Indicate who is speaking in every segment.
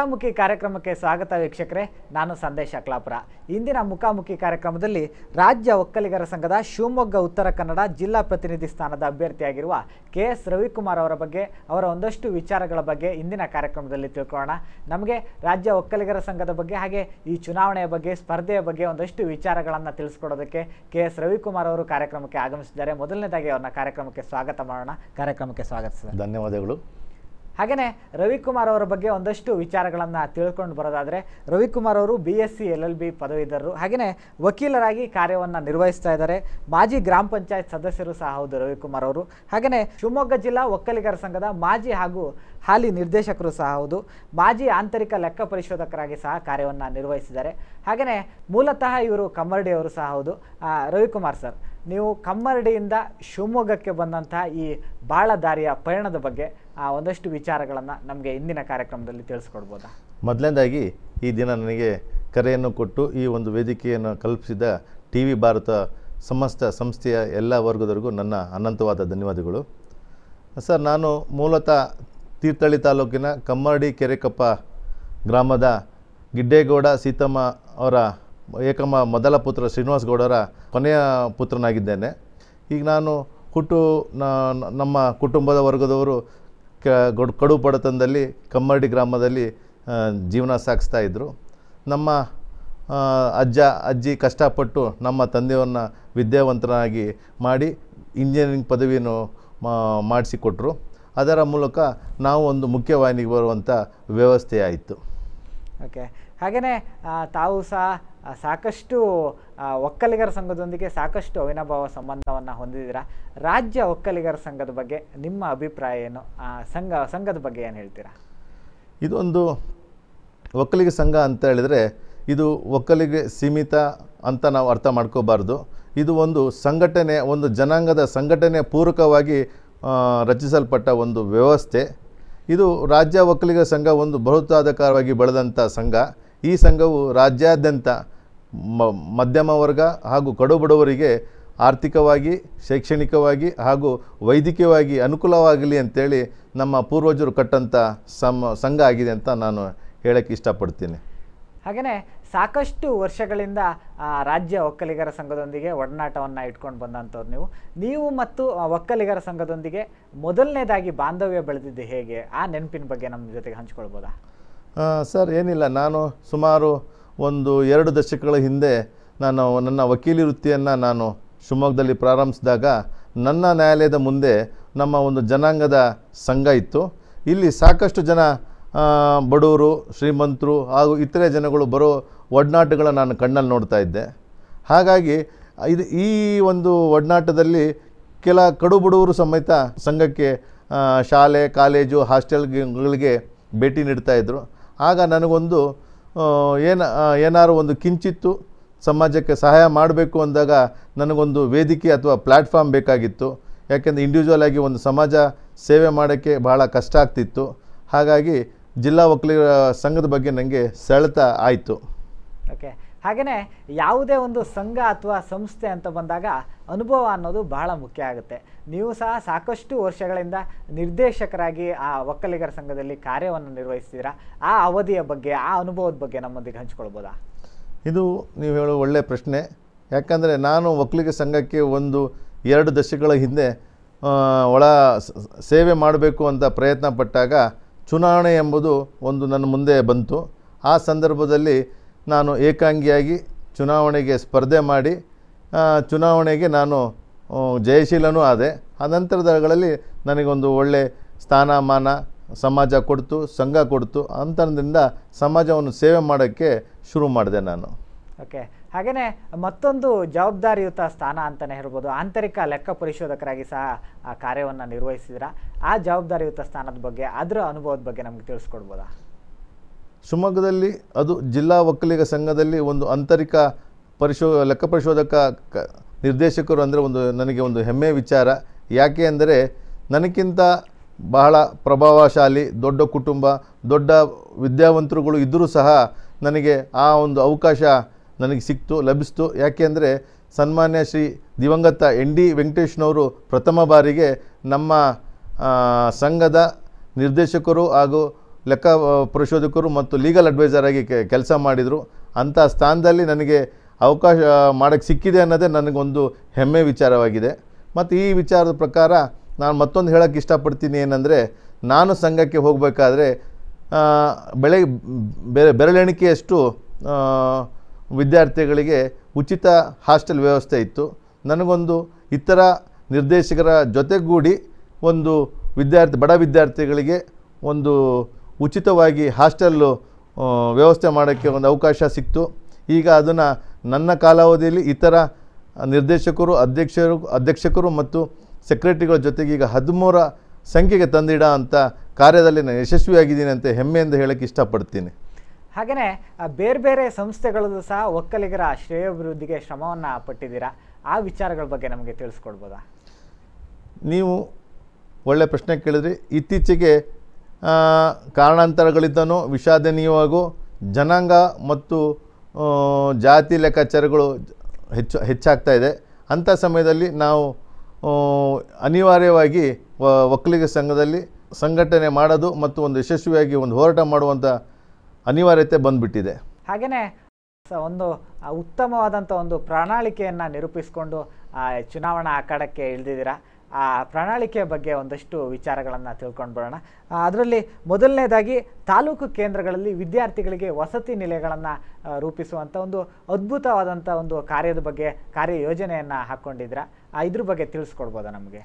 Speaker 1: ಮುಖಾಮುಖಿ ಕಾರ್ಯಕ್ರಮಕ್ಕೆ ಸ್ವಾಗತ ವೀಕ್ಷಕರೇ ನಾನು ಸಂದೇಶ ಅಕ್ಲಾಪುರ ಇಂದಿನ ಮುಖಾಮುಖಿ ಕಾರ್ಯಕ್ರಮದಲ್ಲಿ ರಾಜ್ಯ ಒಕ್ಕಲಿಗರ ಸಂಘದ ಶಿವಮೊಗ್ಗ ಉತ್ತರ ಕನ್ನಡ ಜಿಲ್ಲಾ ಪ್ರತಿನಿಧಿ ಸ್ಥಾನದ ಅಭ್ಯರ್ಥಿಯಾಗಿರುವ ಕೆ ಎಸ್ ರವಿಕುಮಾರ್ ಅವರ ಬಗ್ಗೆ ಅವರ ಒಂದಷ್ಟು ವಿಚಾರಗಳ ಬಗ್ಗೆ ಇಂದಿನ ಕಾರ್ಯಕ್ರಮದಲ್ಲಿ ತಿಳ್ಕೊಳ್ಳೋಣ ನಮಗೆ ರಾಜ್ಯ ಒಕ್ಕಲಿಗರ ಸಂಘದ ಬಗ್ಗೆ ಹಾಗೆ ಈ ಚುನಾವಣೆಯ ಬಗ್ಗೆ ಸ್ಪರ್ಧೆಯ ಬಗ್ಗೆ ಒಂದಷ್ಟು ವಿಚಾರಗಳನ್ನು ತಿಳಿಸ್ಕೊಡೋದಕ್ಕೆ ಕೆ ಎಸ್ ರವಿಕುಮಾರ್ ಅವರು ಕಾರ್ಯಕ್ರಮಕ್ಕೆ ಆಗಮಿಸಿದ್ದಾರೆ ಮೊದಲನೇದಾಗಿ ಅವರನ್ನ ಕಾರ್ಯಕ್ರಮಕ್ಕೆ ಸ್ವಾಗತ ಮಾಡೋಣ ಕಾರ್ಯಕ್ರಮಕ್ಕೆ ಸ್ವಾಗತ ಧನ್ಯವಾದಗಳು ಹಾಗೆಯೇ ರವಿಕುಮಾರ್ ಅವರ ಬಗ್ಗೆ ಒಂದಷ್ಟು ವಿಚಾರಗಳನ್ನು ತಿಳ್ಕೊಂಡು ಬರೋದಾದರೆ ರವಿಕುಮಾರ್ ಅವರು B S C L L B ಪದವೀಧರರು ಹಾಗೆಯೇ ವಕೀಲರಾಗಿ ಕಾರ್ಯವನ್ನು ನಿರ್ವಹಿಸ್ತಾ ಇದ್ದಾರೆ ಮಾಜಿ ಗ್ರಾಮ ಪಂಚಾಯತ್ ಸದಸ್ಯರು ಸಹ ಹೌದು ರವಿಕುಮಾರ್ ಅವರು ಹಾಗೆಯೇ ಶಿವಮೊಗ್ಗ ಜಿಲ್ಲಾ ಒಕ್ಕಲಿಗರ ಸಂಘದ ಮಾಜಿ ಹಾಗೂ ಹಾಲಿ ನಿರ್ದೇಶಕರು ಸಹ ಹೌದು ಮಾಜಿ ಆಂತರಿಕ ಲೆಕ್ಕ ಪರಿಶೋಧಕರಾಗಿ ಸಹ ಕಾರ್ಯವನ್ನು ನಿರ್ವಹಿಸಿದ್ದಾರೆ ಹಾಗೆಯೇ ಮೂಲತಃ ಇವರು ಕಮ್ಮರ್ಡಿ ಅವರು ಸಹ ಹೌದು ರವಿಕುಮಾರ್ ಸರ್ ನೀವು ಕಮ್ಮರಡಿಯಿಂದ ಶಿವಮೊಗ್ಗಕ್ಕೆ ಬಂದಂತಹ ಈ ಬಾಳ ದಾರಿಯ ಪಯಣದ ಬಗ್ಗೆ ಆ ಒಂದಷ್ಟು ವಿಚಾರಗಳನ್ನು ನಮಗೆ ಇಂದಿನ ಕಾರ್ಯಕ್ರಮದಲ್ಲಿ
Speaker 2: ತಿಳಿಸ್ಕೊಡ್ಬೋದಾ ಮೊದಲನೇದಾಗಿ ಈ ದಿನ ನನಗೆ ಕರೆಯನ್ನು ಕೊಟ್ಟು ಈ ಒಂದು ವೇದಿಕೆಯನ್ನು ಕಲ್ಪಿಸಿದ ಟಿ ವಿ ಭಾರತ ಸಮಸ್ತ ಸಂಸ್ಥೆಯ ಎಲ್ಲ ವರ್ಗದವರೆಗೂ ನನ್ನ ಅನಂತವಾದ ಧನ್ಯವಾದಗಳು ಸರ್ ನಾನು ಮೂಲತಃ ತೀರ್ಥಹಳ್ಳಿ ತಾಲೂಕಿನ ಕಮ್ಮರಡಿ ಕೆರೆಕಪ್ಪ ಗ್ರಾಮದ ಗಿಡ್ಡೇಗೌಡ ಸೀತಮ್ಮ ಅವರ ಏಕಮ್ಮ ಮೊದಲ ಪುತ್ರ ಶ್ರೀನಿವಾಸ ಗೌಡರ ಕೊನೆಯ ಪುತ್ರನಾಗಿದ್ದೇನೆ ಈಗ ನಾನು ಹುಟ್ಟು ನಮ್ಮ ಕುಟುಂಬದ ವರ್ಗದವರು ಕ ಗೊಡ್ ಕಡು ಬಡತನದಲ್ಲಿ ಕಮ್ಮರ್ಡಿ ಗ್ರಾಮದಲ್ಲಿ ಜೀವನ ಸಾಗಿಸ್ತಾ ಇದ್ದರು ನಮ್ಮ ಅಜ್ಜ ಅಜ್ಜಿ ಕಷ್ಟಪಟ್ಟು ನಮ್ಮ ತಂದೆಯವನ್ನು ವಿದ್ಯಾವಂತನಾಗಿ ಮಾಡಿ ಇಂಜಿನಿಯರಿಂಗ್ ಪದವಿಯನ್ನು ಮಾಡಿಸಿಕೊಟ್ರು ಅದರ ಮೂಲಕ ನಾವು ಒಂದು ಮುಖ್ಯವಾಹಿನಿಗೆ ಬರುವಂಥ ವ್ಯವಸ್ಥೆ ಆಯಿತು
Speaker 1: ಓಕೆ ಹಾಗೆಯೇ ತಾವು ಸಹ ಸಾಕಷ್ಟು ಒಕ್ಕಲಿಗರ ಸಂಘದೊಂದಿಗೆ ಸಾಕಷ್ಟು ಅವಿನಾಭಾವ ಸಂಬಂಧವನ್ನು ಹೊಂದಿದ್ದೀರಾ ರಾಜ್ಯ ಒಕ್ಕಲಿಗರ ಸಂಘದ ಬಗ್ಗೆ ನಿಮ್ಮ ಅಭಿಪ್ರಾಯ ಏನು ಆ ಸಂಘ ಸಂಘದ ಬಗ್ಗೆ ಏನು ಹೇಳ್ತೀರಾ
Speaker 2: ಇದೊಂದು ಒಕ್ಕಲಿಗ ಸಂಘ ಅಂತ ಹೇಳಿದರೆ ಇದು ಒಕ್ಕಲಿಗೆ ಸೀಮಿತ ಅಂತ ನಾವು ಅರ್ಥ ಮಾಡ್ಕೋಬಾರ್ದು ಇದು ಒಂದು ಸಂಘಟನೆ ಒಂದು ಜನಾಂಗದ ಸಂಘಟನೆ ಪೂರಕವಾಗಿ ರಚಿಸಲ್ಪಟ್ಟ ಒಂದು ವ್ಯವಸ್ಥೆ ಇದು ರಾಜ್ಯ ಒಕ್ಕಲಿಗರ ಸಂಘ ಒಂದು ಬೃಹತ್ತಾದಕಾರವಾಗಿ ಬೆಳೆದಂಥ ಸಂಘ ಈ ಸಂಘವು ರಾಜ್ಯಾದ್ಯಂತ ಮಧ್ಯಮ ವರ್ಗ ಹಾಗೂ ಕಡುಬಡವರಿಗೆ ಆರ್ಥಿಕವಾಗಿ ಶೈಕ್ಷಣಿಕವಾಗಿ ಹಾಗೂ ವೈದ್ಯಕೀಯವಾಗಿ ಅನುಕೂಲವಾಗಲಿ ಅಂತೇಳಿ ನಮ್ಮ ಪೂರ್ವಜರು ಕಟ್ಟಂಥ ಸಮ ಸಂಘ ಆಗಿದೆ ಅಂತ ನಾನು ಹೇಳೋಕ್ಕೆ ಇಷ್ಟಪಡ್ತೀನಿ
Speaker 1: ಹಾಗೆಯೇ ಸಾಕಷ್ಟು ವರ್ಷಗಳಿಂದ ರಾಜ್ಯ ಒಕ್ಕಲಿಗರ ಸಂಘದೊಂದಿಗೆ ಒಡನಾಟವನ್ನು ಇಟ್ಕೊಂಡು ಬಂದಂಥವ್ರು ನೀವು ನೀವು ಮತ್ತು ಒಕ್ಕಲಿಗರ ಸಂಘದೊಂದಿಗೆ ಮೊದಲನೇದಾಗಿ ಬಾಂಧವ್ಯ ಬೆಳೆದಿದ್ದು ಹೇಗೆ ಆ ನೆನಪಿನ ಬಗ್ಗೆ ನಮ್ಮ ಜೊತೆಗೆ ಹಂಚ್ಕೊಳ್ಬೋದಾ
Speaker 2: ಸರ್ ಏನಿಲ್ಲ ನಾನು ಸುಮಾರು ಒಂದು ಎರಡು ದಶಕಗಳ ಹಿಂದೆ ನಾನು ನನ್ನ ವಕೀಲಿ ವೃತ್ತಿಯನ್ನು ನಾನು ಶಿವಮೊಗ್ಗದಲ್ಲಿ ಪ್ರಾರಂಭಿಸಿದಾಗ ನನ್ನ ನ್ಯಾಯಾಲಯದ ಮುಂದೆ ನಮ್ಮ ಒಂದು ಜನಾಂಗದ ಸಂಘ ಇತ್ತು ಇಲ್ಲಿ ಸಾಕಷ್ಟು ಜನ ಬಡವರು ಶ್ರೀಮಂತರು ಹಾಗೂ ಇತರೆ ಜನಗಳು ಬರೋ ಒಡನಾಟಗಳನ್ನು ನಾನು ಕಣ್ಣಲ್ಲಿ ನೋಡ್ತಾ ಇದ್ದೆ ಹಾಗಾಗಿ ಇದು ಈ ಒಂದು ಒಡನಾಟದಲ್ಲಿ ಕೆಲ ಕಡು ಬಡವರು ಸಮೇತ ಸಂಘಕ್ಕೆ ಶಾಲೆ ಕಾಲೇಜು ಹಾಸ್ಟೆಲ್ಗಳಿಗೆ ಭೇಟಿ ನೀಡ್ತಾಯಿದ್ರು ಆಗ ನನಗೊಂದು ಏನ ಏನಾರು ಒಂದು ಕಿಂಚಿತ್ತು ಸಮಾಜಕ್ಕೆ ಸಹಾಯ ಮಾಡಬೇಕು ಅಂದಾಗ ನನಗೊಂದು ವೇದಿಕೆ ಅಥವಾ ಪ್ಲ್ಯಾಟ್ಫಾರ್ಮ್ ಬೇಕಾಗಿತ್ತು ಯಾಕೆಂದರೆ ಇಂಡಿವಿಜುವಲ್ ಆಗಿ ಒಂದು ಸಮಾಜ ಸೇವೆ ಮಾಡೋಕ್ಕೆ ಭಾಳ ಕಷ್ಟ ಆಗ್ತಿತ್ತು ಹಾಗಾಗಿ ಜಿಲ್ಲಾ ಒಕ್ಕಲಿಗರ ಸಂಘದ ಬಗ್ಗೆ ನನಗೆ ಸೆಳೆತ ಆಯಿತು
Speaker 1: ಓಕೆ ಹಾಗೆಯೇ ಯಾವುದೇ ಒಂದು ಸಂಘ ಅಥವಾ ಸಂಸ್ಥೆ ಅಂತ ಬಂದಾಗ ಅನುಭವ ಅನ್ನೋದು ಬಹಳ ಮುಖ್ಯ ಆಗುತ್ತೆ ನೀವು ಸಹ ಸಾಕಷ್ಟು ವರ್ಷಗಳಿಂದ ನಿರ್ದೇಶಕರಾಗಿ ಆ ಒಕ್ಕಲಿಗರ ಸಂಘದಲ್ಲಿ ಕಾರ್ಯವನ್ನು ನಿರ್ವಹಿಸ್ತೀರಾ ಆ ಅವಧಿಯ ಬಗ್ಗೆ ಆ ಅನುಭವದ ಬಗ್ಗೆ ನಮ್ಮೊಂದಿಗೆ ಹಂಚ್ಕೊಳ್ಬೋದಾ
Speaker 2: ಇದು ನೀವು ಹೇಳೋ ಒಳ್ಳೆಯ ಪ್ರಶ್ನೆ ಯಾಕಂದರೆ ನಾನು ಒಕ್ಕಲಿಗ ಸಂಘಕ್ಕೆ ಒಂದು ಎರಡು ದಶಕಗಳ ಹಿಂದೆ ಒಳ ಸೇವೆ ಮಾಡಬೇಕು ಅಂತ ಪ್ರಯತ್ನ ಪಟ್ಟಾಗ ಚುನಾವಣೆ ಎಂಬುದು ಒಂದು ನನ್ನ ಮುಂದೆ ಬಂತು ಆ ಸಂದರ್ಭದಲ್ಲಿ ನಾನು ಏಕಾಂಗಿಯಾಗಿ ಚುನಾವಣೆಗೆ ಸ್ಪರ್ಧೆ ಮಾಡಿ ಚುನಾವಣೆಗೆ ನಾನು ಜಯಶೀಲನೂ ಆದೆ ಅನಂತರದಗಳಲ್ಲಿ ನನಗೊಂದು ಒಳ್ಳೆ ಸ್ಥಾನಮಾನ ಸಮಾಜ ಕೊಡ್ತು ಸಂಘ ಕೊಡ್ತು ಅಂತರದಿಂದ ಸಮಾಜವನ್ನು ಸೇವೆ ಮಾಡೋಕ್ಕೆ ಶುರು ಮಾಡಿದೆ ನಾನು
Speaker 1: ಓಕೆ ಹಾಗೆಯೇ ಮತ್ತೊಂದು ಜವಾಬ್ದಾರಿಯುತ ಸ್ಥಾನ ಅಂತಲೇ ಹೇಳ್ಬೋದು ಆಂತರಿಕ ಲೆಕ್ಕ ಪರಿಶೋಧಕರಾಗಿ ಸಹ ಆ ಕಾರ್ಯವನ್ನು ನಿರ್ವಹಿಸಿದ್ರ ಆ ಜವಾಬ್ದಾರಿಯುತ ಸ್ಥಾನದ ಬಗ್ಗೆ ಅದರ ಅನುಭವದ ಬಗ್ಗೆ ನಮಗೆ ತಿಳಿಸ್ಕೊಡ್ಬೋದಾ
Speaker 2: ಶಿವಮೊಗ್ಗದಲ್ಲಿ ಅದು ಜಿಲ್ಲಾ ಒಕ್ಕಲಿಗ ಸಂಘದಲ್ಲಿ ಒಂದು ಆಂತರಿಕ ಪರಿಶೋ ಲೆಕ್ಕ ಪರಿಶೋಧಕ ಕ ನಿರ್ದೇಶಕರು ಅಂದರೆ ಒಂದು ನನಗೆ ಒಂದು ಹೆಮ್ಮೆ ವಿಚಾರ ಯಾಕೆ ಅಂದರೆ ನನಗಿಂತ ಬಹಳ ಪ್ರಭಾವಶಾಲಿ ದೊಡ್ಡ ಕುಟುಂಬ ದೊಡ್ಡ ವಿದ್ಯಾವಂತರುಗಳು ಇದ್ದರೂ ಸಹ ನನಗೆ ಆ ಒಂದು ಅವಕಾಶ ನನಗೆ ಸಿಕ್ತು ಲಭಿಸ್ತು ಯಾಕೆ ಅಂದರೆ ಸನ್ಮಾನ್ಯ ಶ್ರೀ ದಿವಂಗತ ಎನ್ ಡಿ ವೆಂಕಟೇಶ್ನವರು ಪ್ರಥಮ ಬಾರಿಗೆ ನಮ್ಮ ಸಂಘದ ನಿರ್ದೇಶಕರು ಹಾಗೂ ಲೆಕ್ಕ ಪರಿಶೋಧಕರು ಮತ್ತು ಲೀಗಲ್ ಅಡ್ವೈಸರ್ ಆಗಿ ಕೆಲಸ ಮಾಡಿದರು ಅಂಥ ಸ್ಥಾನದಲ್ಲಿ ನನಗೆ ಅವಕಾಶ ಮಾಡೋಕ್ಕೆ ಸಿಕ್ಕಿದೆ ಅನ್ನೋದೇ ನನಗೊಂದು ಹೆಮ್ಮೆ ವಿಚಾರವಾಗಿದೆ ಮತ್ತು ಈ ವಿಚಾರದ ಪ್ರಕಾರ ನಾನು ಮತ್ತೊಂದು ಹೇಳೋಕ್ಕೆ ಇಷ್ಟಪಡ್ತೀನಿ ಏನಂದರೆ ನಾನು ಸಂಘಕ್ಕೆ ಹೋಗಬೇಕಾದ್ರೆ ಬೆಳೆ ಬೆರಳೆಣಿಕೆಯಷ್ಟು ವಿದ್ಯಾರ್ಥಿಗಳಿಗೆ ಉಚಿತ ಹಾಸ್ಟೆಲ್ ವ್ಯವಸ್ಥೆ ಇತ್ತು ನನಗೊಂದು ಇತರ ನಿರ್ದೇಶಕರ ಜೊತೆಗೂಡಿ ಒಂದು ವಿದ್ಯಾರ್ಥಿ ಬಡ ವಿದ್ಯಾರ್ಥಿಗಳಿಗೆ ಒಂದು ಉಚಿತವಾಗಿ ಹಾಸ್ಟೆಲ್ಲು ವ್ಯವಸ್ಥೆ ಮಾಡೋಕ್ಕೆ ಒಂದು ಅವಕಾಶ ಸಿಕ್ತು ಈಗ ಅದನ್ನು ನನ್ನ ಕಾಲಾವಧಿಯಲ್ಲಿ ಇತರ ನಿರ್ದೇಶಕರು ಅಧ್ಯಕ್ಷರು ಅಧ್ಯಕ್ಷಕರು ಮತ್ತು ಸೆಕ್ರೆಟರಿಗಳ ಜೊತೆಗೆ ಈಗ ಹದಿಮೂರ ಸಂಖ್ಯೆಗೆ ತಂದಿಡ ಅಂತ ಕಾರ್ಯದಲ್ಲಿ ನಾನು ಯಶಸ್ವಿಯಾಗಿದ್ದೀನಿ ಅಂತ ಹೆಮ್ಮೆಯಿಂದ ಹೇಳಕ್ಕೆ ಇಷ್ಟಪಡ್ತೀನಿ
Speaker 1: ಹಾಗೆಯೇ ಬೇರೆ ಬೇರೆ ಸಂಸ್ಥೆಗಳಲ್ಲೂ ಸಹ ಒಕ್ಕಲಿಗರ ಶ್ರೇಯೋಭಿವೃದ್ಧಿಗೆ ಶ್ರಮವನ್ನು ಪಟ್ಟಿದ್ದೀರಾ ಆ ವಿಚಾರಗಳ ಬಗ್ಗೆ ನಮಗೆ ತಿಳಿಸ್ಕೊಡ್ಬೋದಾ
Speaker 2: ನೀವು ಒಳ್ಳೆ ಪ್ರಶ್ನೆ ಕೇಳಿದ್ರಿ ಇತ್ತೀಚೆಗೆ ಕಾರಣಾಂತರಗಳಿದ್ದನು ವಿಷಾದನೀಯವಾಗೂ ಜನಾಂಗ ಮತ್ತು ಜಾತಿ ಲೆಕ್ಕಾಚಾರಗಳು ಹೆಚ್ಚು ಹೆಚ್ಚಾಗ್ತಾ ಇದೆ ಅಂಥ ಸಮಯದಲ್ಲಿ ನಾವು ಅನಿವಾರ್ಯವಾಗಿ ಒಕ್ಕಲಿಗ ಸಂಘದಲ್ಲಿ ಸಂಘಟನೆ ಮಾಡೋದು ಮತ್ತು ಒಂದು ಯಶಸ್ವಿಯಾಗಿ ಒಂದು ಹೋರಾಟ ಮಾಡುವಂಥ ಅನಿವಾರ್ಯತೆ ಬಂದುಬಿಟ್ಟಿದೆ
Speaker 1: ಹಾಗೆಯೇ ಒಂದು ಉತ್ತಮವಾದಂಥ ಒಂದು ಪ್ರಣಾಳಿಕೆಯನ್ನು ನಿರೂಪಿಸಿಕೊಂಡು ಚುನಾವಣಾ ಅಖಾಡಕ್ಕೆ ಇಳಿದಿದ್ದೀರಾ ಆ ಪ್ರಣಾಳಿಕೆಯ ಬಗ್ಗೆ ಒಂದಷ್ಟು ವಿಚಾರಗಳನ್ನು ತಿಳ್ಕೊಂಡು ಬರೋಣ ಅದರಲ್ಲಿ ಮೊದಲನೇದಾಗಿ ತಾಲೂಕು ಕೇಂದ್ರಗಳಲ್ಲಿ ವಿದ್ಯಾರ್ಥಿಗಳಿಗೆ ವಸತಿ ನಿಲಯಗಳನ್ನು ರೂಪಿಸುವಂಥ ಒಂದು ಅದ್ಭುತವಾದಂಥ ಒಂದು ಕಾರ್ಯದ ಬಗ್ಗೆ ಕಾರ್ಯ ಯೋಜನೆಯನ್ನು ಹಾಕ್ಕೊಂಡಿದ್ರ ಇದ್ರ ಬಗ್ಗೆ ತಿಳಿಸ್ಕೊಡ್ಬೋದಾ ನಮಗೆ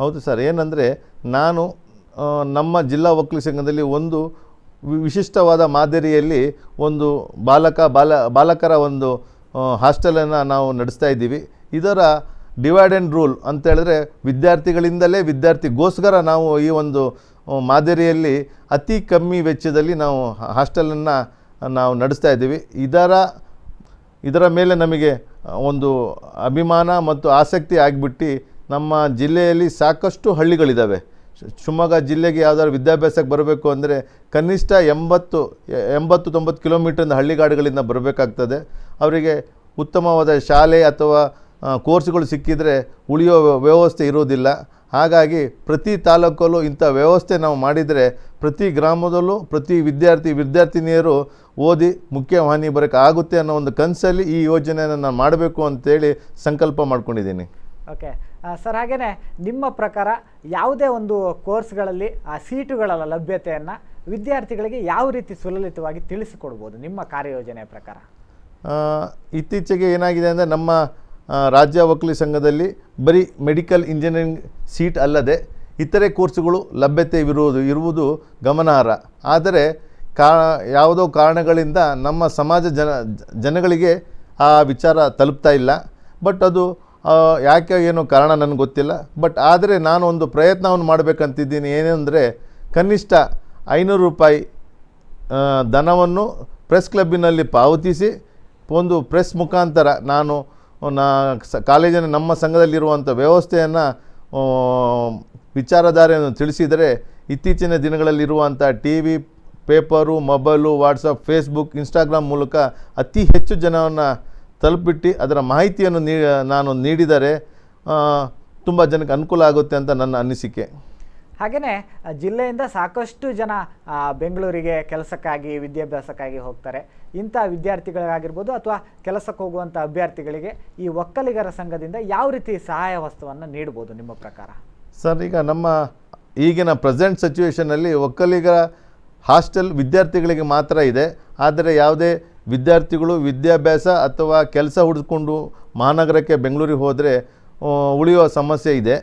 Speaker 2: ಹೌದು ಸರ್ ಏನಂದರೆ ನಾನು ನಮ್ಮ ಜಿಲ್ಲಾ ವಕೀಲ ಸಂಘದಲ್ಲಿ ಒಂದು ವಿಶಿಷ್ಟವಾದ ಮಾದರಿಯಲ್ಲಿ ಒಂದು ಬಾಲಕ ಬಾಲ ಬಾಲಕರ ಒಂದು ಹಾಸ್ಟೆಲನ್ನು ನಾವು ನಡೆಸ್ತಾ ಇದ್ದೀವಿ ಇದರ ಡಿವೈಡ್ ಆ್ಯಂಡ್ ರೂಲ್ ಅಂತ ಹೇಳಿದ್ರೆ ವಿದ್ಯಾರ್ಥಿಗಳಿಂದಲೇ ವಿದ್ಯಾರ್ಥಿಗೋಸ್ಕರ ನಾವು ಈ ಒಂದು ಮಾದರಿಯಲ್ಲಿ ಅತಿ ಕಮ್ಮಿ ವೆಚ್ಚದಲ್ಲಿ ನಾವು ಹಾಸ್ಟೆಲನ್ನು ನಾವು ನಡೆಸ್ತಾ ಇದ್ದೀವಿ ಇದರ ಇದರ ಮೇಲೆ ನಮಗೆ ಒಂದು ಅಭಿಮಾನ ಮತ್ತು ಆಸಕ್ತಿ ಆಗಿಬಿಟ್ಟು ನಮ್ಮ ಜಿಲ್ಲೆಯಲ್ಲಿ ಸಾಕಷ್ಟು ಹಳ್ಳಿಗಳಿದ್ದಾವೆ ಶಿವಮೊಗ್ಗ ಜಿಲ್ಲೆಗೆ ಯಾವುದಾದ್ರು ವಿದ್ಯಾಭ್ಯಾಸಕ್ಕೆ ಬರಬೇಕು ಅಂದರೆ ಕನಿಷ್ಠ ಎಂಬತ್ತು ಎಂಬತ್ತು ತೊಂಬತ್ತು ಕಿಲೋಮೀಟ್ರಿಂದ ಹಳ್ಳಿಗಾಡುಗಳಿಂದ ಬರಬೇಕಾಗ್ತದೆ ಅವರಿಗೆ ಉತ್ತಮವಾದ ಶಾಲೆ ಅಥವಾ ಕೋರ್ಸ್ಗಳು ಸಿಕ್ಕಿದರೆ ಉಳಿಯೋ ವ್ಯವಸ್ಥೆ ಇರೋದಿಲ್ಲ ಹಾಗಾಗಿ ಪ್ರತಿ ತಾಲೂಕಲ್ಲೂ ಇಂಥ ವ್ಯವಸ್ಥೆ ನಾವು ಮಾಡಿದರೆ ಪ್ರತಿ ಗ್ರಾಮದಲ್ಲೂ ಪ್ರತಿ ವಿದ್ಯಾರ್ಥಿ ವಿದ್ಯಾರ್ಥಿನಿಯರು ಓದಿ ಮುಖ್ಯವಾಹಿನಿ ಬರೋಕ್ಕೆ ಆಗುತ್ತೆ ಅನ್ನೋ ಒಂದು ಕನಸಲ್ಲಿ ಈ ಯೋಜನೆಯನ್ನು ನಾನು ಮಾಡಬೇಕು ಅಂತೇಳಿ ಸಂಕಲ್ಪ ಮಾಡ್ಕೊಂಡಿದ್ದೀನಿ
Speaker 1: ಓಕೆ ಸರ್ ಹಾಗೆಯೇ ನಿಮ್ಮ ಪ್ರಕಾರ ಯಾವುದೇ ಒಂದು ಕೋರ್ಸ್ಗಳಲ್ಲಿ ಆ ಸೀಟುಗಳ ಲಭ್ಯತೆಯನ್ನು ವಿದ್ಯಾರ್ಥಿಗಳಿಗೆ ಯಾವ ರೀತಿ ಸುಲಲಿತವಾಗಿ ತಿಳಿಸಿಕೊಡ್ಬೋದು ನಿಮ್ಮ ಕಾರ್ಯಯೋಜನೆಯ ಪ್ರಕಾರ
Speaker 2: ಇತ್ತೀಚೆಗೆ ಏನಾಗಿದೆ ಅಂದರೆ ನಮ್ಮ ರಾಜ್ಯ ವಕೀಲಿ ಸಂಘದಲ್ಲಿ ಬರೀ ಮೆಡಿಕಲ್ ಇಂಜಿನಿಯರಿಂಗ್ ಸೀಟ್ ಅಲ್ಲದೆ ಇತರೆ ಕೋರ್ಸುಗಳು ಲಭ್ಯತೆ ಇರುವುದು ಗಮನಾರ್ಹ ಆದರೆ ಕಾ ಯಾವುದೋ ಕಾರಣಗಳಿಂದ ನಮ್ಮ ಸಮಾಜ ಜನ ಜನಗಳಿಗೆ ಆ ವಿಚಾರ ತಲುಪ್ತಾ ಇಲ್ಲ ಬಟ್ ಅದು ಯಾಕೆ ಏನೋ ಕಾರಣ ನನಗೆ ಗೊತ್ತಿಲ್ಲ ಬಟ್ ಆದರೆ ನಾನು ಒಂದು ಪ್ರಯತ್ನವನ್ನು ಮಾಡಬೇಕಂತಿದ್ದೀನಿ ಏನೆಂದರೆ ಕನಿಷ್ಠ ಐನೂರು ರೂಪಾಯಿ ಧನವನ್ನು ಪ್ರೆಸ್ ಕ್ಲಬ್ಬಿನಲ್ಲಿ ಪಾವತಿಸಿ ಒಂದು ಪ್ರೆಸ್ ಮುಖಾಂತರ ನಾನು ನಾ ಕಾಲೇಜಿನ ನಮ್ಮ ಸಂಘದಲ್ಲಿರುವಂಥ ವ್ಯವಸ್ಥೆಯನ್ನು ವಿಚಾರಧಾರೆಯನ್ನು ತಿಳಿಸಿದರೆ ಇತ್ತೀಚಿನ ದಿನಗಳಲ್ಲಿರುವಂಥ T V paper mobile WhatsApp Facebook Instagram ಮೂಲಕ ಅತಿ ಹೆಚ್ಚು ಜನವನ್ನು ತಲುಪಿಟ್ಟು ಅದರ ಮಾಹಿತಿಯನ್ನು ನೀ ನಾನು ನೀಡಿದರೆ ತುಂಬ ಜನಕ್ಕೆ ಅನುಕೂಲ ಆಗುತ್ತೆ ಅಂತ ನನ್ನ ಅನಿಸಿಕೆ
Speaker 1: ಹಾಗೆಯೇ ಜಿಲ್ಲೆಯಿಂದ ಸಾಕಷ್ಟು ಜನ ಬೆಂಗಳೂರಿಗೆ ಕೆಲಸಕ್ಕಾಗಿ ವಿದ್ಯಾಭ್ಯಾಸಕ್ಕಾಗಿ ಹೋಗ್ತಾರೆ ಇಂಥ ವಿದ್ಯಾರ್ಥಿಗಳಿಗಾಗಿರ್ಬೋದು ಅಥವಾ ಕೆಲಸಕ್ಕೆ ಹೋಗುವಂಥ ಅಭ್ಯರ್ಥಿಗಳಿಗೆ ಈ ಒಕ್ಕಲಿಗರ ಸಂಘದಿಂದ ಯಾವ ರೀತಿ ಸಹಾಯ ವಸ್ತುವನ್ನು ನೀಡ್ಬೋದು ನಿಮ್ಮ ಪ್ರಕಾರ
Speaker 2: ಸರ್ ಈಗ ನಮ್ಮ ಈಗಿನ ಪ್ರೆಸೆಂಟ್ ಸಿಚುವೇಷನಲ್ಲಿ ಒಕ್ಕಲಿಗರ ಹಾಸ್ಟೆಲ್ ವಿದ್ಯಾರ್ಥಿಗಳಿಗೆ ಮಾತ್ರ ಇದೆ ಆದರೆ ಯಾವುದೇ ವಿದ್ಯಾರ್ಥಿಗಳು ವಿದ್ಯಾಭ್ಯಾಸ ಅಥವಾ ಕೆಲಸ ಹುಡಿಸ್ಕೊಂಡು ಮಹಾನಗರಕ್ಕೆ ಬೆಂಗಳೂರಿಗೆ ಹೋದರೆ ಉಳಿಯುವ ಸಮಸ್ಯೆ ಇದೆ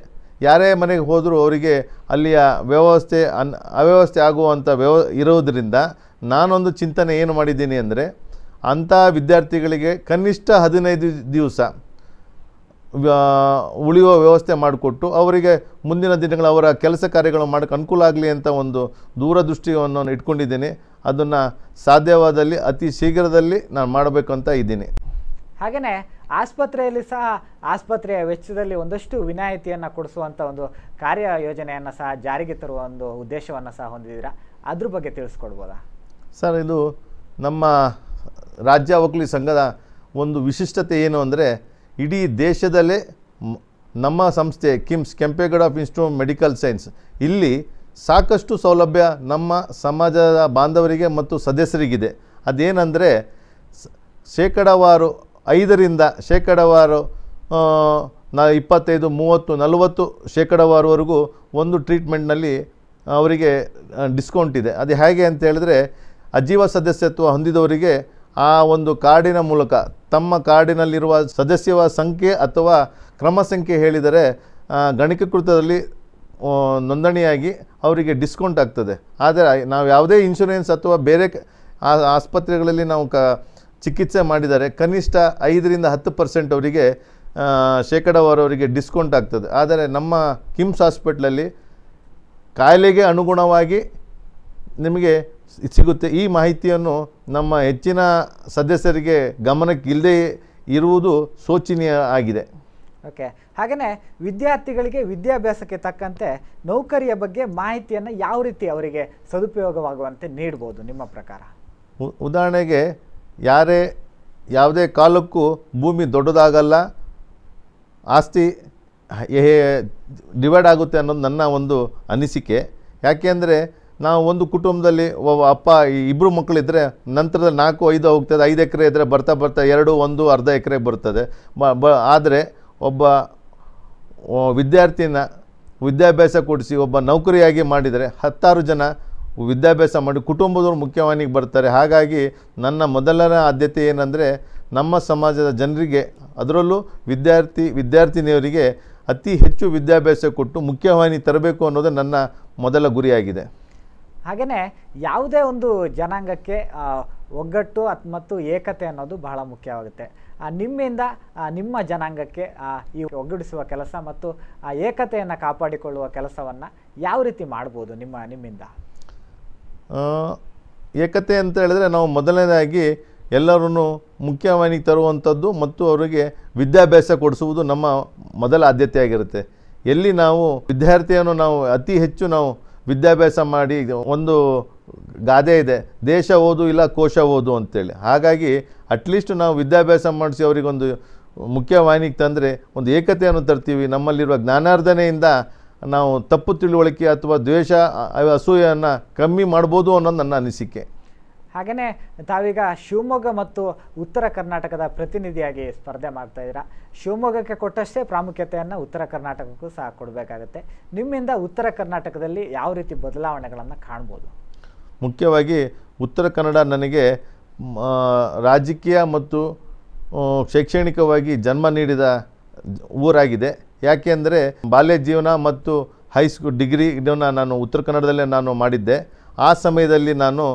Speaker 2: ಯಾರೇ ಮನೆಗೆ ಹೋದರೂ ಅವರಿಗೆ ಅಲ್ಲಿಯ ವ್ಯವಸ್ಥೆ ಅನ್ ಅವ್ಯವಸ್ಥೆ ಆಗುವಂಥ ವ್ಯವ ಇರೋದರಿಂದ ನಾನೊಂದು ಚಿಂತನೆ ಏನು ಮಾಡಿದ್ದೀನಿ ಅಂದರೆ ಅಂಥ ವಿದ್ಯಾರ್ಥಿಗಳಿಗೆ ಕನಿಷ್ಠ ಹದಿನೈದು ದಿವಸ ಉಳಿಯುವ ವ್ಯವಸ್ಥೆ ಮಾಡಿಕೊಟ್ಟು ಅವರಿಗೆ ಮುಂದಿನ ದಿನಗಳ ಅವರ ಕೆಲಸ ಕಾರ್ಯಗಳು ಮಾಡೋಕ್ಕೆ ಅನುಕೂಲ ಆಗಲಿ ಅಂತ ಒಂದು ದೂರದೃಷ್ಟಿಯನ್ನು ಇಟ್ಕೊಂಡಿದ್ದೀನಿ ಅದನ್ನು ಸಾಧ್ಯವಾದಲ್ಲಿ ಅತಿ ಶೀಘ್ರದಲ್ಲಿ ನಾನು ಮಾಡಬೇಕು ಅಂತ ಇದ್ದೀನಿ
Speaker 1: ಹಾಗೆಯೇ ಆಸ್ಪತ್ರೆಯಲ್ಲಿ ಸಹ ಆಸ್ಪತ್ರೆಯ ವೆಚ್ಚದಲ್ಲಿ ಒಂದಷ್ಟು ವಿನಾಯಿತಿಯನ್ನು ಕೊಡಿಸುವಂಥ ಒಂದು ಕಾರ್ಯ ಯೋಜನೆಯನ್ನು ಸಹ ಜಾರಿಗೆ ತರುವ ಒಂದು ಉದ್ದೇಶವನ್ನು ಸಹ ಹೊಂದಿದ್ದೀರಾ ಅದ್ರ ಬಗ್ಗೆ ತಿಳಿಸ್ಕೊಡ್ಬೋದಾ
Speaker 2: ಸರ್ ಇದು ನಮ್ಮ ರಾಜ್ಯ ವಕೀಲಿ ಸಂಘದ ಒಂದು ವಿಶಿಷ್ಟತೆ ಏನು ಅಂದರೆ ಇಡೀ ದೇಶದಲ್ಲೇ ನಮ್ಮ ಸಂಸ್ಥೆ KIMS Kempegowda of institute medical science ಇಲ್ಲಿ ಸಾಕಷ್ಟು ಸೌಲಭ್ಯ ನಮ್ಮ ಸಮಾಜದ ಬಾಂಧವರಿಗೆ ಮತ್ತು ಸದಸ್ಯರಿಗಿದೆ ಅದೇನೆಂದರೆ ಶೇಕಡಾವಾರು ಐದರಿಂದ ಶೇಕಡಾವಾರು ನ ಇಪ್ಪತ್ತೈದು ಮೂವತ್ತು ನಲವತ್ತು ಶೇಕಡಾವಾರವರೆಗೂ ಒಂದು ಟ್ರೀಟ್ಮೆಂಟ್ನಲ್ಲಿ ಅವರಿಗೆ ಡಿಸ್ಕೌಂಟ್ ಇದೆ ಅದು ಹೇಗೆ ಅಂತ ಹೇಳಿದ್ರೆ ಅಜೀವ ಸದಸ್ಯತ್ವ ಹೊಂದಿದವರಿಗೆ ಆ ಒಂದು ಕಾರ್ಡಿನ ಮೂಲಕ ತಮ್ಮ ಕಾರ್ಡಿನಲ್ಲಿರುವ ಸದಸ್ಯವ ಸಂಖ್ಯೆ ಅಥವಾ ಕ್ರಮ ಸಂಖ್ಯೆ ಹೇಳಿದರೆ ಗಣಕೀಕೃತದಲ್ಲಿ ನೋಂದಣಿಯಾಗಿ ಅವರಿಗೆ ಡಿಸ್ಕೌಂಟ್ ಆಗ್ತದೆ ಆದರೆ ನಾವು ಯಾವುದೇ ಇನ್ಶೂರೆನ್ಸ್ ಅಥವಾ ಬೇರೆ ಆಸ್ಪತ್ರೆಗಳಲ್ಲಿ ನಾವು ಕ ಚಿಕಿತ್ಸೆ ಮಾಡಿದರೆ ಕನಿಷ್ಠ ಐದರಿಂದ ಹತ್ತು ಪರ್ಸೆಂಟ್ ಅವರಿಗೆ ಅವರಿಗೆ ಡಿಸ್ಕೌಂಟ್ ಆಗ್ತದೆ ಆದರೆ ನಮ್ಮ ಕಿಮ್ಸ್ ಹಾಸ್ಪಿಟ್ಲಲ್ಲಿ ಕಾಯಿಲೆಗೆ ಅನುಗುಣವಾಗಿ ನಿಮಗೆ ಸಿಗುತ್ತೆ ಈ ಮಾಹಿತಿಯನ್ನು ನಮ್ಮ ಹೆಚ್ಚಿನ ಸದಸ್ಯರಿಗೆ ಗಮನಕ್ಕೆ ಇರುವುದು ಶೋಚನೀಯ ಆಗಿದೆ
Speaker 1: ಓಕೆ ಹಾಗೆಯೇ ವಿದ್ಯಾರ್ಥಿಗಳಿಗೆ ವಿದ್ಯಾಭ್ಯಾಸಕ್ಕೆ ತಕ್ಕಂತೆ ನೌಕರಿಯ ಬಗ್ಗೆ ಮಾಹಿತಿಯನ್ನು ಯಾವ ರೀತಿ ಅವರಿಗೆ ಸದುಪಯೋಗವಾಗುವಂತೆ ನೀಡ್ಬೋದು ನಿಮ್ಮ ಪ್ರಕಾರ
Speaker 2: ಉದಾಹರಣೆಗೆ ಯಾರೇ ಯಾವುದೇ ಕಾಲಕ್ಕೂ ಭೂಮಿ ದೊಡ್ಡದಾಗಲ್ಲ ಆಸ್ತಿ ಡಿವೈಡ್ ಆಗುತ್ತೆ ಅನ್ನೋದು ನನ್ನ ಒಂದು ಅನಿಸಿಕೆ ಯಾಕೆಂದರೆ ನಾವು ಒಂದು ಕುಟುಂಬದಲ್ಲಿ ಒಬ್ಬ ಅಪ್ಪ ಇಬ್ಬರು ಮಕ್ಕಳಿದ್ದರೆ ನಂತರದಲ್ಲಿ ನಾಲ್ಕು ಐದು ಹೋಗ್ತದೆ ಐದು ಎಕರೆ ಇದ್ದರೆ ಬರ್ತಾ ಬರ್ತಾ ಎರಡು ಒಂದು ಅರ್ಧ ಎಕರೆ ಬರ್ತದೆ ಬ ಆದರೆ ಒಬ್ಬ ವಿದ್ಯಾರ್ಥಿನ ವಿದ್ಯಾಭ್ಯಾಸ ಕೊಡಿಸಿ ಒಬ್ಬ ನೌಕರಿಯಾಗಿ ಮಾಡಿದರೆ ಹತ್ತಾರು ಜನ ವಿದ್ಯಾಭ್ಯಾಸ ಮಾಡಿ ಕುಟುಂಬದವರು ಮುಖ್ಯವಾಹಿನಿಗೆ ಬರ್ತಾರೆ ಹಾಗಾಗಿ ನನ್ನ ಮೊದಲನೇ ಆದ್ಯತೆ ಏನಂದರೆ ನಮ್ಮ ಸಮಾಜದ ಜನರಿಗೆ ಅದರಲ್ಲೂ ವಿದ್ಯಾರ್ಥಿ ವಿದ್ಯಾರ್ಥಿನಿಯವರಿಗೆ ಅತಿ ಹೆಚ್ಚು ವಿದ್ಯಾಭ್ಯಾಸ ಕೊಟ್ಟು ಮುಖ್ಯವಾಹಿನಿ ತರಬೇಕು ಅನ್ನೋದು ನನ್ನ ಮೊದಲ ಗುರಿಯಾಗಿದೆ
Speaker 1: ಹಾಗೆಯೇ ಯಾವುದೇ ಒಂದು ಜನಾಂಗಕ್ಕೆ ಒಗ್ಗಟ್ಟು ಮತ್ತು ಏಕತೆ ಅನ್ನೋದು ಬಹಳ ಮುಖ್ಯವಾಗುತ್ತೆ ನಿಮ್ಮಿಂದ ನಿಮ್ಮ ಜನಾಂಗಕ್ಕೆ ಈ ಒಗ್ಗಡಿಸುವ ಕೆಲಸ ಮತ್ತು ಆ ಏಕತೆಯನ್ನು ಕಾಪಾಡಿಕೊಳ್ಳುವ ಕೆಲಸವನ್ನು ಯಾವ ರೀತಿ ಮಾಡ್ಬೋದು ನಿಮ್ಮ ನಿಮ್ಮಿಂದ
Speaker 2: ಏಕತೆ ಅಂತ ಹೇಳಿದ್ರೆ ನಾವು ಮೊದಲನೇದಾಗಿ ಎಲ್ಲರೂ ಮುಖ್ಯವಾಹಿನಿಗೆ ತರುವಂಥದ್ದು ಮತ್ತು ಅವರಿಗೆ ವಿದ್ಯಾಭ್ಯಾಸ ಕೊಡಿಸುವುದು ನಮ್ಮ ಮೊದಲ ಆದ್ಯತೆಯಾಗಿರುತ್ತೆ ಎಲ್ಲಿ ನಾವು ವಿದ್ಯಾರ್ಥಿಯನ್ನು ನಾವು ಅತಿ ಹೆಚ್ಚು ನಾವು ವಿದ್ಯಾಭ್ಯಾಸ ಮಾಡಿ ಒಂದು ಗಾದೆ ಇದೆ ದೇಶ ಓದು ಇಲ್ಲ ಕೋಶ ಓದು ಅಂತೇಳಿ ಹಾಗಾಗಿ ಅಟ್ಲೀಸ್ಟ್ ನಾವು ವಿದ್ಯಾಭ್ಯಾಸ ಮಾಡಿಸಿ ಅವರಿಗೊಂದು ಮುಖ್ಯವಾಹಿನಿಗೆ ತಂದರೆ ಒಂದು ಏಕತೆಯನ್ನು ತರ್ತೀವಿ ನಮ್ಮಲ್ಲಿರುವ ಜ್ಞಾನಾರ್ಧನೆಯಿಂದ ನಾವು ತಪ್ಪು ತಿಳುವಳಿಕೆ ಅಥವಾ ದ್ವೇಷ ಅಸೂಯನ್ನು ಕಮ್ಮಿ ಮಾಡ್ಬೋದು ಅನ್ನೋದು ನನ್ನ ಅನಿಸಿಕೆ
Speaker 1: ಹಾಗೆಯೇ ತಾವೀಗ ಶಿವಮೊಗ್ಗ ಮತ್ತು ಉತ್ತರ ಕರ್ನಾಟಕದ ಪ್ರತಿನಿಧಿಯಾಗಿ ಸ್ಪರ್ಧೆ ಮಾಡ್ತಾ ಇದ್ದೀರಾ ಶಿವಮೊಗ್ಗಕ್ಕೆ ಕೊಟ್ಟಷ್ಟೇ ಪ್ರಾಮುಖ್ಯತೆಯನ್ನು ಉತ್ತರ ಕರ್ನಾಟಕಕ್ಕೂ ಸಹ ಕೊಡಬೇಕಾಗತ್ತೆ ನಿಮ್ಮಿಂದ ಉತ್ತರ ಕರ್ನಾಟಕದಲ್ಲಿ ಯಾವ ರೀತಿ ಬದಲಾವಣೆಗಳನ್ನು ಕಾಣ್ಬೋದು
Speaker 2: ಮುಖ್ಯವಾಗಿ ಉತ್ತರ ಕನ್ನಡ ನನಗೆ ರಾಜಕೀಯ ಮತ್ತು ಶೈಕ್ಷಣಿಕವಾಗಿ ಜನ್ಮ ನೀಡಿದ ಊರಾಗಿದೆ ಯಾಕೆಂದರೆ ಬಾಲ್ಯ ಜೀವನ ಮತ್ತು ಹೈಸ್ಕೂಲ್ ಡಿಗ್ರಿ ಇದನ್ನು ನಾನು ಉತ್ತರ ಕನ್ನಡದಲ್ಲೇ ನಾನು ಮಾಡಿದ್ದೆ ಆ ಸಮಯದಲ್ಲಿ ನಾನು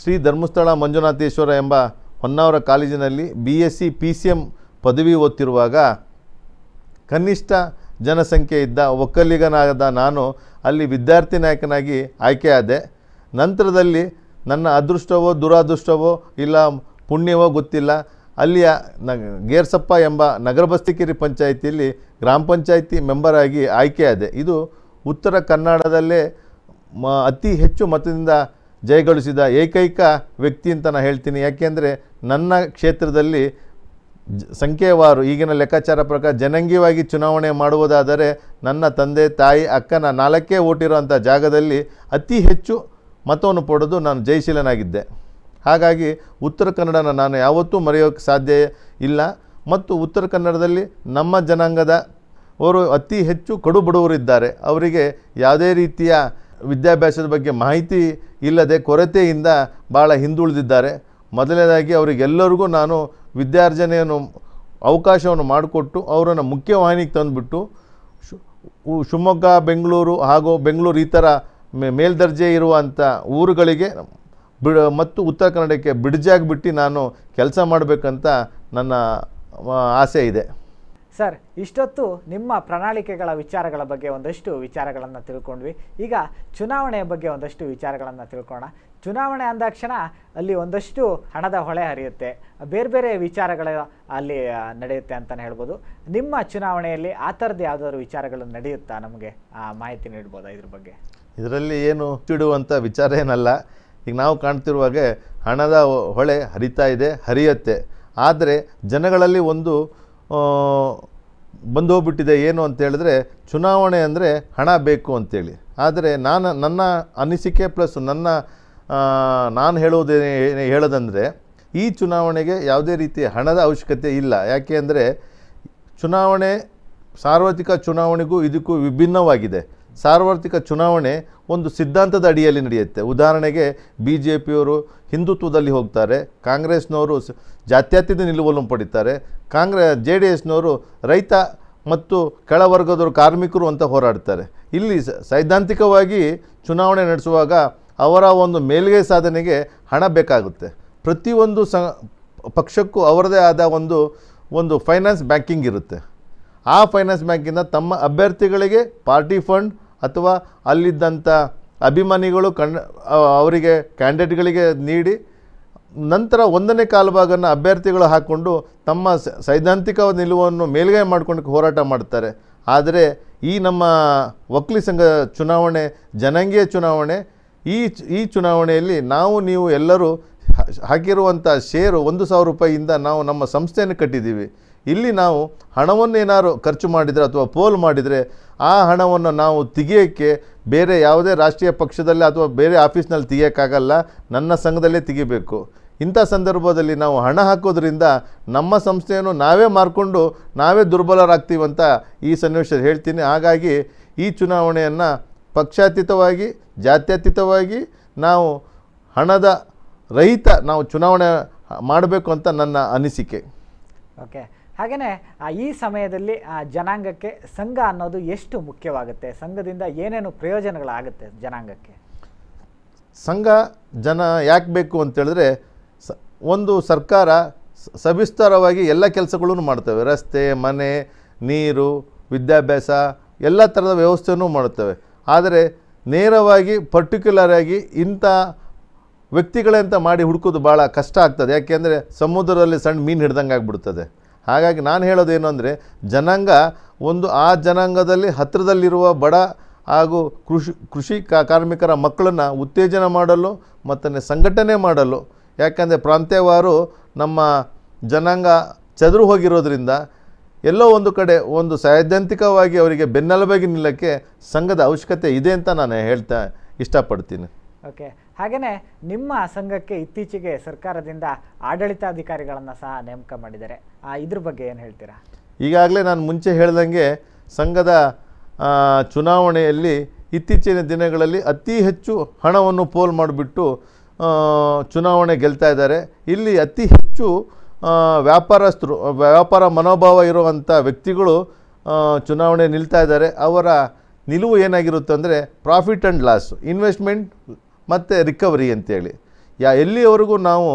Speaker 2: ಶ್ರೀ ಧರ್ಮಸ್ಥಳ ಮಂಜುನಾಥೇಶ್ವರ ಎಂಬ ಹೊನ್ನಾವರ ಕಾಲೇಜಿನಲ್ಲಿ B S C P C M ಪದವಿ ಓದ್ತಿರುವಾಗ ಕನಿಷ್ಠ ಜನಸಂಖ್ಯೆ ಇದ್ದ ಒಕ್ಕಲಿಗನಾದ ನಾನು ಅಲ್ಲಿ ವಿದ್ಯಾರ್ಥಿ ನಾಯಕನಾಗಿ ಆಯ್ಕೆಯಾದೆ ನಂತರದಲ್ಲಿ ನನ್ನ ಅದೃಷ್ಟವೋ ದುರಾದೃಷ್ಟವೋ ಇಲ್ಲ ಪುಣ್ಯವೋ ಗೊತ್ತಿಲ್ಲ ಅಲ್ಲಿಯ ನ ಗೇರ್ಸಪ್ಪ ಎಂಬ ನಗರ ಬಸ್ತಿಕೇರಿ ಪಂಚಾಯಿತಿಯಲ್ಲಿ ಗ್ರಾಮ ಪಂಚಾಯಿತಿ ಮೆಂಬರಾಗಿ ಆಯ್ಕೆಯಾದೆ ಇದು ಉತ್ತರ ಕನ್ನಡದಲ್ಲೇ ಮ ಅತಿ ಹೆಚ್ಚು ಮತದಿಂದ ಜಯಗಳಿಸಿದ ಏಕೈಕ ವ್ಯಕ್ತಿ ಅಂತ ನಾನು ಹೇಳ್ತೀನಿ ಯಾಕೆಂದರೆ ನನ್ನ ಕ್ಷೇತ್ರದಲ್ಲಿ ಸಂಖ್ಯೆವಾರು ಈಗಿನ ಲೆಕ್ಕಾಚಾರ ಪ್ರಕಾರ ಜನಾಂಗೀಯವಾಗಿ ಚುನಾವಣೆ ಮಾಡುವುದಾದರೆ ನನ್ನ ತಂದೆ ತಾಯಿ ಅಕ್ಕನ ನಾಲ್ಕೇ ಓಟಿರುವಂಥ ಜಾಗದಲ್ಲಿ ಅತಿ ಹೆಚ್ಚು ಮತವನ್ನು ಪಡೆದು ನಾನು ಜಯಶೀಲನಾಗಿದ್ದೆ ಹಾಗಾಗಿ ಉತ್ತರ ಕನ್ನಡನ ನಾನು ಯಾವತ್ತೂ ಮರೆಯೋಕ್ಕೆ ಸಾಧ್ಯ ಇಲ್ಲ ಮತ್ತು ಉತ್ತರ ಕನ್ನಡದಲ್ಲಿ ನಮ್ಮ ಜನಾಂಗದ ಅವರು ಅತಿ ಹೆಚ್ಚು ಕಡು ಬಡವರಿದ್ದಾರೆ ಅವರಿಗೆ ಯಾವುದೇ ರೀತಿಯ ವಿದ್ಯಾಭ್ಯಾಸದ ಬಗ್ಗೆ ಮಾಹಿತಿ ಇಲ್ಲದೆ ಕೊರತೆಯಿಂದ ಭಾಳ ಹಿಂದುಳಿದಿದ್ದಾರೆ ಮೊದಲನೇದಾಗಿ ಅವರಿಗೆಲ್ಲರಿಗೂ ನಾನು ವಿದ್ಯಾರ್ಜನೆಯನ್ನು ಅವಕಾಶವನ್ನು ಮಾಡಿಕೊಟ್ಟು ಅವರನ್ನು ಮುಖ್ಯವಾಹಿನಿಗೆ ತಂದುಬಿಟ್ಟು ಶಿವಮೊಗ್ಗ ಬೆಂಗಳೂರು ಹಾಗೂ ಬೆಂಗಳೂರು ಈ ಥರ ಮೇಲ್ದರ್ಜೆ ಇರುವಂಥ ಊರುಗಳಿಗೆ ಬಿಡ ಮತ್ತು ಉತ್ತರ ಕನ್ನಡಕ್ಕೆ ಬಿಡ್ಜಾಗಿ ಬಿಟ್ಟು ನಾನು ಕೆಲಸ ಮಾಡಬೇಕಂತ ನನ್ನ ಆಸೆ ಇದೆ
Speaker 1: ಸರ್ ಇಷ್ಟೊತ್ತು ನಿಮ್ಮ ಪ್ರಣಾಳಿಕೆಗಳ ವಿಚಾರಗಳ ಬಗ್ಗೆ ಒಂದಷ್ಟು ವಿಚಾರಗಳನ್ನು ತಿಳ್ಕೊಂಡ್ವಿ ಈಗ ಚುನಾವಣೆಯ ಬಗ್ಗೆ ಒಂದಷ್ಟು ವಿಚಾರಗಳನ್ನು ತಿಳ್ಕೋಣ ಚುನಾವಣೆ ಅಂದಾಕ್ಷಣ ಅಲ್ಲಿ ಒಂದಷ್ಟು ಹಣದ ಹೊಳೆ ಹರಿಯುತ್ತೆ ಬೇರೆ ಬೇರೆ ವಿಚಾರಗಳು ಅಲ್ಲಿ ನಡೆಯುತ್ತೆ ಅಂತಲೇ ಹೇಳ್ಬೋದು ನಿಮ್ಮ ಚುನಾವಣೆಯಲ್ಲಿ ಆ ಥರದ್ದು ಯಾವುದಾದ್ರು ವಿಚಾರಗಳು ನಡೆಯುತ್ತಾ ನಮಗೆ ಮಾಹಿತಿ ನೀಡ್ಬೋದಾ ಇದ್ರ ಬಗ್ಗೆ
Speaker 2: ಇದರಲ್ಲಿ ಏನು ತಿಳುವಂಥ ವಿಚಾರ ಏನಲ್ಲ ಈಗ ನಾವು ಕಾಣ್ತಿರುವಾಗೆ ಹಣದ ಹೊಳೆ ಹರಿತಾ ಇದೆ ಹರಿಯತ್ತೆ ಆದರೆ ಜನಗಳಲ್ಲಿ ಒಂದು ಬಂದು ಹೋಗ್ಬಿಟ್ಟಿದೆ ಏನು ಅಂತೇಳಿದ್ರೆ ಚುನಾವಣೆ ಅಂದರೆ ಹಣ ಬೇಕು ಅಂತೇಳಿ ಆದರೆ ನಾನು ನನ್ನ ಅನಿಸಿಕೆ ಪ್ಲಸ್ ನನ್ನ ನಾನು ಹೇಳೋದೇ ಹೇಳೋದಂದರೆ ಈ ಚುನಾವಣೆಗೆ ಯಾವುದೇ ರೀತಿಯ ಹಣದ ಅವಶ್ಯಕತೆ ಇಲ್ಲ ಯಾಕೆ ಅಂದರೆ ಚುನಾವಣೆ ಸಾರ್ವತ್ರಿಕ ಚುನಾವಣೆಗೂ ಇದಕ್ಕೂ ವಿಭಿನ್ನವಾಗಿದೆ ಸಾರ್ವತ್ರಿಕ ಚುನಾವಣೆ ಒಂದು ಸಿದ್ಧಾಂತದ ಅಡಿಯಲ್ಲಿ ನಡೆಯುತ್ತೆ ಉದಾಹರಣೆಗೆ ಬಿ ಜೆ ಪಿಯವರು ಹಿಂದುತ್ವದಲ್ಲಿ ಹೋಗ್ತಾರೆ ಕಾಂಗ್ರೆಸ್ನವರು ಜಾತ್ಯತೀತ ನಿಲುವನ್ನು ಪಡಿತಾರೆ ಕಾಂಗ್ರೆ ಜೆ ಡಿ ಎಸ್ನವರು ರೈತ ಮತ್ತು ಕೆಳವರ್ಗದವರು ಕಾರ್ಮಿಕರು ಅಂತ ಹೋರಾಡ್ತಾರೆ ಇಲ್ಲಿ ಸೈದ್ಧಾಂತಿಕವಾಗಿ ಚುನಾವಣೆ ನಡೆಸುವಾಗ ಅವರ ಒಂದು ಮೇಲ್ಗೆ ಸಾಧನೆಗೆ ಹಣ ಬೇಕಾಗುತ್ತೆ ಪ್ರತಿಯೊಂದು ಸ ಪಕ್ಷಕ್ಕೂ ಅವರದೇ ಆದ ಒಂದು ಒಂದು ಫೈನಾನ್ಸ್ ಬ್ಯಾಂಕಿಂಗ್ ಇರುತ್ತೆ ಆ ಫೈನಾನ್ಸ್ ಬ್ಯಾಂಕಿಂದ ತಮ್ಮ ಅಭ್ಯರ್ಥಿಗಳಿಗೆ ಪಾರ್ಟಿ ಫಂಡ್ ಅಥವಾ ಅಲ್ಲಿದ್ದಂಥ ಅಭಿಮಾನಿಗಳು ಕಣ್ ಅವರಿಗೆ ಕ್ಯಾಂಡಿಡೇಟ್ಗಳಿಗೆ ನೀಡಿ ನಂತರ ಒಂದನೇ ಕಾಲುಭಾಗನ ಅಭ್ಯರ್ಥಿಗಳು ಹಾಕ್ಕೊಂಡು ತಮ್ಮ ಸೈದ್ಧಾಂತಿಕ ನಿಲುವನ್ನು ಮೇಲ್ಗೈ ಮಾಡ್ಕೊಂಡು ಹೋರಾಟ ಮಾಡ್ತಾರೆ ಆದರೆ ಈ ನಮ್ಮ ವಕೀಲಿ ಸಂಘ ಚುನಾವಣೆ ಜನಾಂಗೀಯ ಚುನಾವಣೆ ಈ ಈ ಚುನಾವಣೆಯಲ್ಲಿ ನಾವು ನೀವು ಎಲ್ಲರೂ ಹಾಕಿರುವಂಥ ಶೇರು ಒಂದು ಸಾವಿರ ರೂಪಾಯಿಯಿಂದ ನಾವು ನಮ್ಮ ಸಂಸ್ಥೆಯನ್ನು ಕಟ್ಟಿದ್ದೀವಿ ಇಲ್ಲಿ ನಾವು ಹಣವನ್ನು ಹಣವನ್ನೇನಾದ್ರು ಖರ್ಚು ಮಾಡಿದರೆ ಅಥವಾ ಪೋಲ್ ಮಾಡಿದರೆ ಆ ಹಣವನ್ನು ನಾವು ತೆಗಿಯೋಕ್ಕೆ ಬೇರೆ ಯಾವುದೇ ರಾಷ್ಟ್ರೀಯ ಪಕ್ಷದಲ್ಲಿ ಅಥವಾ ಬೇರೆ ಆಫೀಸ್ನಲ್ಲಿ ತೆಗಿಯೋಕ್ಕಾಗಲ್ಲ ನನ್ನ ಸಂಘದಲ್ಲೇ ತೆಗಿಬೇಕು ಇಂಥ ಸಂದರ್ಭದಲ್ಲಿ ನಾವು ಹಣ ಹಾಕೋದ್ರಿಂದ ನಮ್ಮ ಸಂಸ್ಥೆಯನ್ನು ನಾವೇ ಮಾರ್ಕೊಂಡು ನಾವೇ ದುರ್ಬಲರಾಗ್ತೀವಂತ ಈ ಸನ್ನಿವೇಶದಲ್ಲಿ ಹೇಳ್ತೀನಿ ಹಾಗಾಗಿ ಈ ಚುನಾವಣೆಯನ್ನು ಪಕ್ಷಾತೀತವಾಗಿ ಜಾತ್ಯತೀತವಾಗಿ ನಾವು ಹಣದ ರಹಿತ ನಾವು ಚುನಾವಣೆ ಮಾಡಬೇಕು ಅಂತ ನನ್ನ ಅನಿಸಿಕೆ
Speaker 1: ಓಕೆ ಹಾಗೆಯೇ ಈ ಸಮಯದಲ್ಲಿ ಆ ಜನಾಂಗಕ್ಕೆ ಸಂಘ ಅನ್ನೋದು ಎಷ್ಟು ಮುಖ್ಯವಾಗುತ್ತೆ ಸಂಘದಿಂದ ಏನೇನು ಪ್ರಯೋಜನಗಳಾಗುತ್ತೆ ಜನಾಂಗಕ್ಕೆ
Speaker 2: ಸಂಘ ಜನ ಯಾಕೆ ಬೇಕು ಅಂತೇಳಿದ್ರೆ ಸ ಒಂದು ಸರ್ಕಾರ ಸವಿಸ್ತಾರವಾಗಿ ಎಲ್ಲ ಕೆಲಸಗಳನ್ನು ಮಾಡ್ತವೆ ರಸ್ತೆ ಮನೆ ನೀರು ವಿದ್ಯಾಭ್ಯಾಸ ಎಲ್ಲ ಥರದ ವ್ಯವಸ್ಥೆಯೂ ಮಾಡುತ್ತವೆ ಆದರೆ ನೇರವಾಗಿ ಪರ್ಟಿಕ್ಯುಲರಾಗಿ ಇಂಥ ಅಂತ ಮಾಡಿ ಹುಡುಕೋದು ಭಾಳ ಕಷ್ಟ ಆಗ್ತದೆ ಯಾಕೆಂದರೆ ಸಮುದ್ರದಲ್ಲಿ ಸಣ್ಣ ಮೀನು ಹಿಡ್ದಂಗೆ ಆಗಿಬಿಡ್ತದೆ ಹಾಗಾಗಿ ನಾನು ಹೇಳೋದೇನು ಅಂದರೆ ಜನಾಂಗ ಒಂದು ಆ ಜನಾಂಗದಲ್ಲಿ ಹತ್ತಿರದಲ್ಲಿರುವ ಬಡ ಹಾಗೂ ಕೃಷಿ ಕೃಷಿ ಕಾರ್ಮಿಕರ ಮಕ್ಕಳನ್ನು ಉತ್ತೇಜನ ಮಾಡಲು ಮತ್ತು ಸಂಘಟನೆ ಮಾಡಲು ಯಾಕಂದರೆ ಪ್ರಾಂತ್ಯವಾರು ನಮ್ಮ ಜನಾಂಗ ಚದುರು ಹೋಗಿರೋದ್ರಿಂದ ಎಲ್ಲೋ ಒಂದು ಕಡೆ ಒಂದು ಸೈದ್ಧಾಂತಿಕವಾಗಿ ಅವರಿಗೆ ಬೆನ್ನೆಲುಬಾಗಿ ನಿಲ್ಲಕ್ಕೆ ಸಂಘದ ಅವಶ್ಯಕತೆ ಇದೆ ಅಂತ ನಾನು ಹೇಳ್ತಾ ಇಷ್ಟಪಡ್ತೀನಿ
Speaker 1: ಓಕೆ ಹಾಗೆಯೇ ನಿಮ್ಮ ಸಂಘಕ್ಕೆ ಇತ್ತೀಚೆಗೆ ಸರ್ಕಾರದಿಂದ ಆಡಳಿತಾಧಿಕಾರಿಗಳನ್ನು ಸಹ ನೇಮಕ ಮಾಡಿದ್ದಾರೆ ಇದ್ರ ಬಗ್ಗೆ ಏನು ಹೇಳ್ತೀರಾ
Speaker 2: ಈಗಾಗಲೇ ನಾನು ಮುಂಚೆ ಹೇಳ್ದಂಗೆ ಸಂಘದ ಚುನಾವಣೆಯಲ್ಲಿ ಇತ್ತೀಚಿನ ದಿನಗಳಲ್ಲಿ ಅತಿ ಹೆಚ್ಚು ಹಣವನ್ನು ಪೋಲ್ ಮಾಡಿಬಿಟ್ಟು ಚುನಾವಣೆ ಗೆಲ್ತಾ ಇದ್ದಾರೆ ಇಲ್ಲಿ ಅತಿ ಹೆಚ್ಚು ವ್ಯಾಪಾರಸ್ಥರು ವ್ಯಾಪಾರ ಮನೋಭಾವ ಇರುವಂಥ ವ್ಯಕ್ತಿಗಳು ಚುನಾವಣೆ ನಿಲ್ತಾ ಇದ್ದಾರೆ ಅವರ ನಿಲುವು ಏನಾಗಿರುತ್ತೆ ಅಂದರೆ ಪ್ರಾಫಿಟ್ ಆ್ಯಂಡ್ ಲಾಸ್ ಇನ್ವೆಸ್ಟ್ಮೆಂಟ್ ಮತ್ತು ರಿಕವರಿ ಅಂತೇಳಿ ಯಾ ಎಲ್ಲಿವರೆಗೂ ನಾವು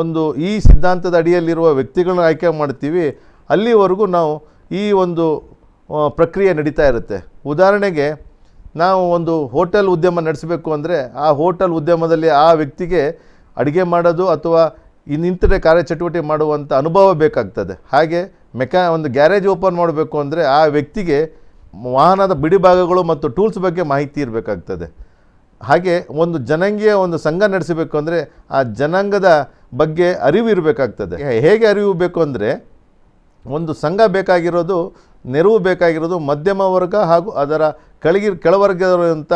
Speaker 2: ಒಂದು ಈ ಸಿದ್ಧಾಂತದ ಅಡಿಯಲ್ಲಿರುವ ವ್ಯಕ್ತಿಗಳನ್ನ ಆಯ್ಕೆ ಮಾಡ್ತೀವಿ ಅಲ್ಲಿವರೆಗೂ ನಾವು ಈ ಒಂದು ಪ್ರಕ್ರಿಯೆ ನಡೀತಾ ಇರುತ್ತೆ ಉದಾಹರಣೆಗೆ ನಾವು ಒಂದು ಹೋಟೆಲ್ ಉದ್ಯಮ ನಡೆಸಬೇಕು ಅಂದರೆ ಆ ಹೋಟೆಲ್ ಉದ್ಯಮದಲ್ಲಿ ಆ ವ್ಯಕ್ತಿಗೆ ಅಡುಗೆ ಮಾಡೋದು ಅಥವಾ ಇನ್ನಿಂತಡೆ ಕಾರ್ಯಚಟುವಟಿಕೆ ಮಾಡುವಂಥ ಅನುಭವ ಬೇಕಾಗ್ತದೆ ಹಾಗೆ ಮೆಕ್ಯಾ ಒಂದು ಗ್ಯಾರೇಜ್ ಓಪನ್ ಮಾಡಬೇಕು ಅಂದರೆ ಆ ವ್ಯಕ್ತಿಗೆ ವಾಹನದ ಬಿಡಿಭಾಗಗಳು ಮತ್ತು ಟೂಲ್ಸ್ ಬಗ್ಗೆ ಮಾಹಿತಿ ಇರಬೇಕಾಗ್ತದೆ ಹಾಗೆ ಒಂದು ಜನಾಂಗೀಯ ಒಂದು ಸಂಘ ನಡೆಸಬೇಕು ಅಂದರೆ ಆ ಜನಾಂಗದ ಬಗ್ಗೆ ಅರಿವು ಇರಬೇಕಾಗ್ತದೆ ಹೇಗೆ ಅರಿವು ಬೇಕು ಅಂದರೆ ಒಂದು ಸಂಘ ಬೇಕಾಗಿರೋದು ನೆರವು ಬೇಕಾಗಿರೋದು ಮಧ್ಯಮ ವರ್ಗ ಹಾಗೂ ಅದರ ಕೆಳಗಿ ಕೆಳವರ್ಗದಂಥ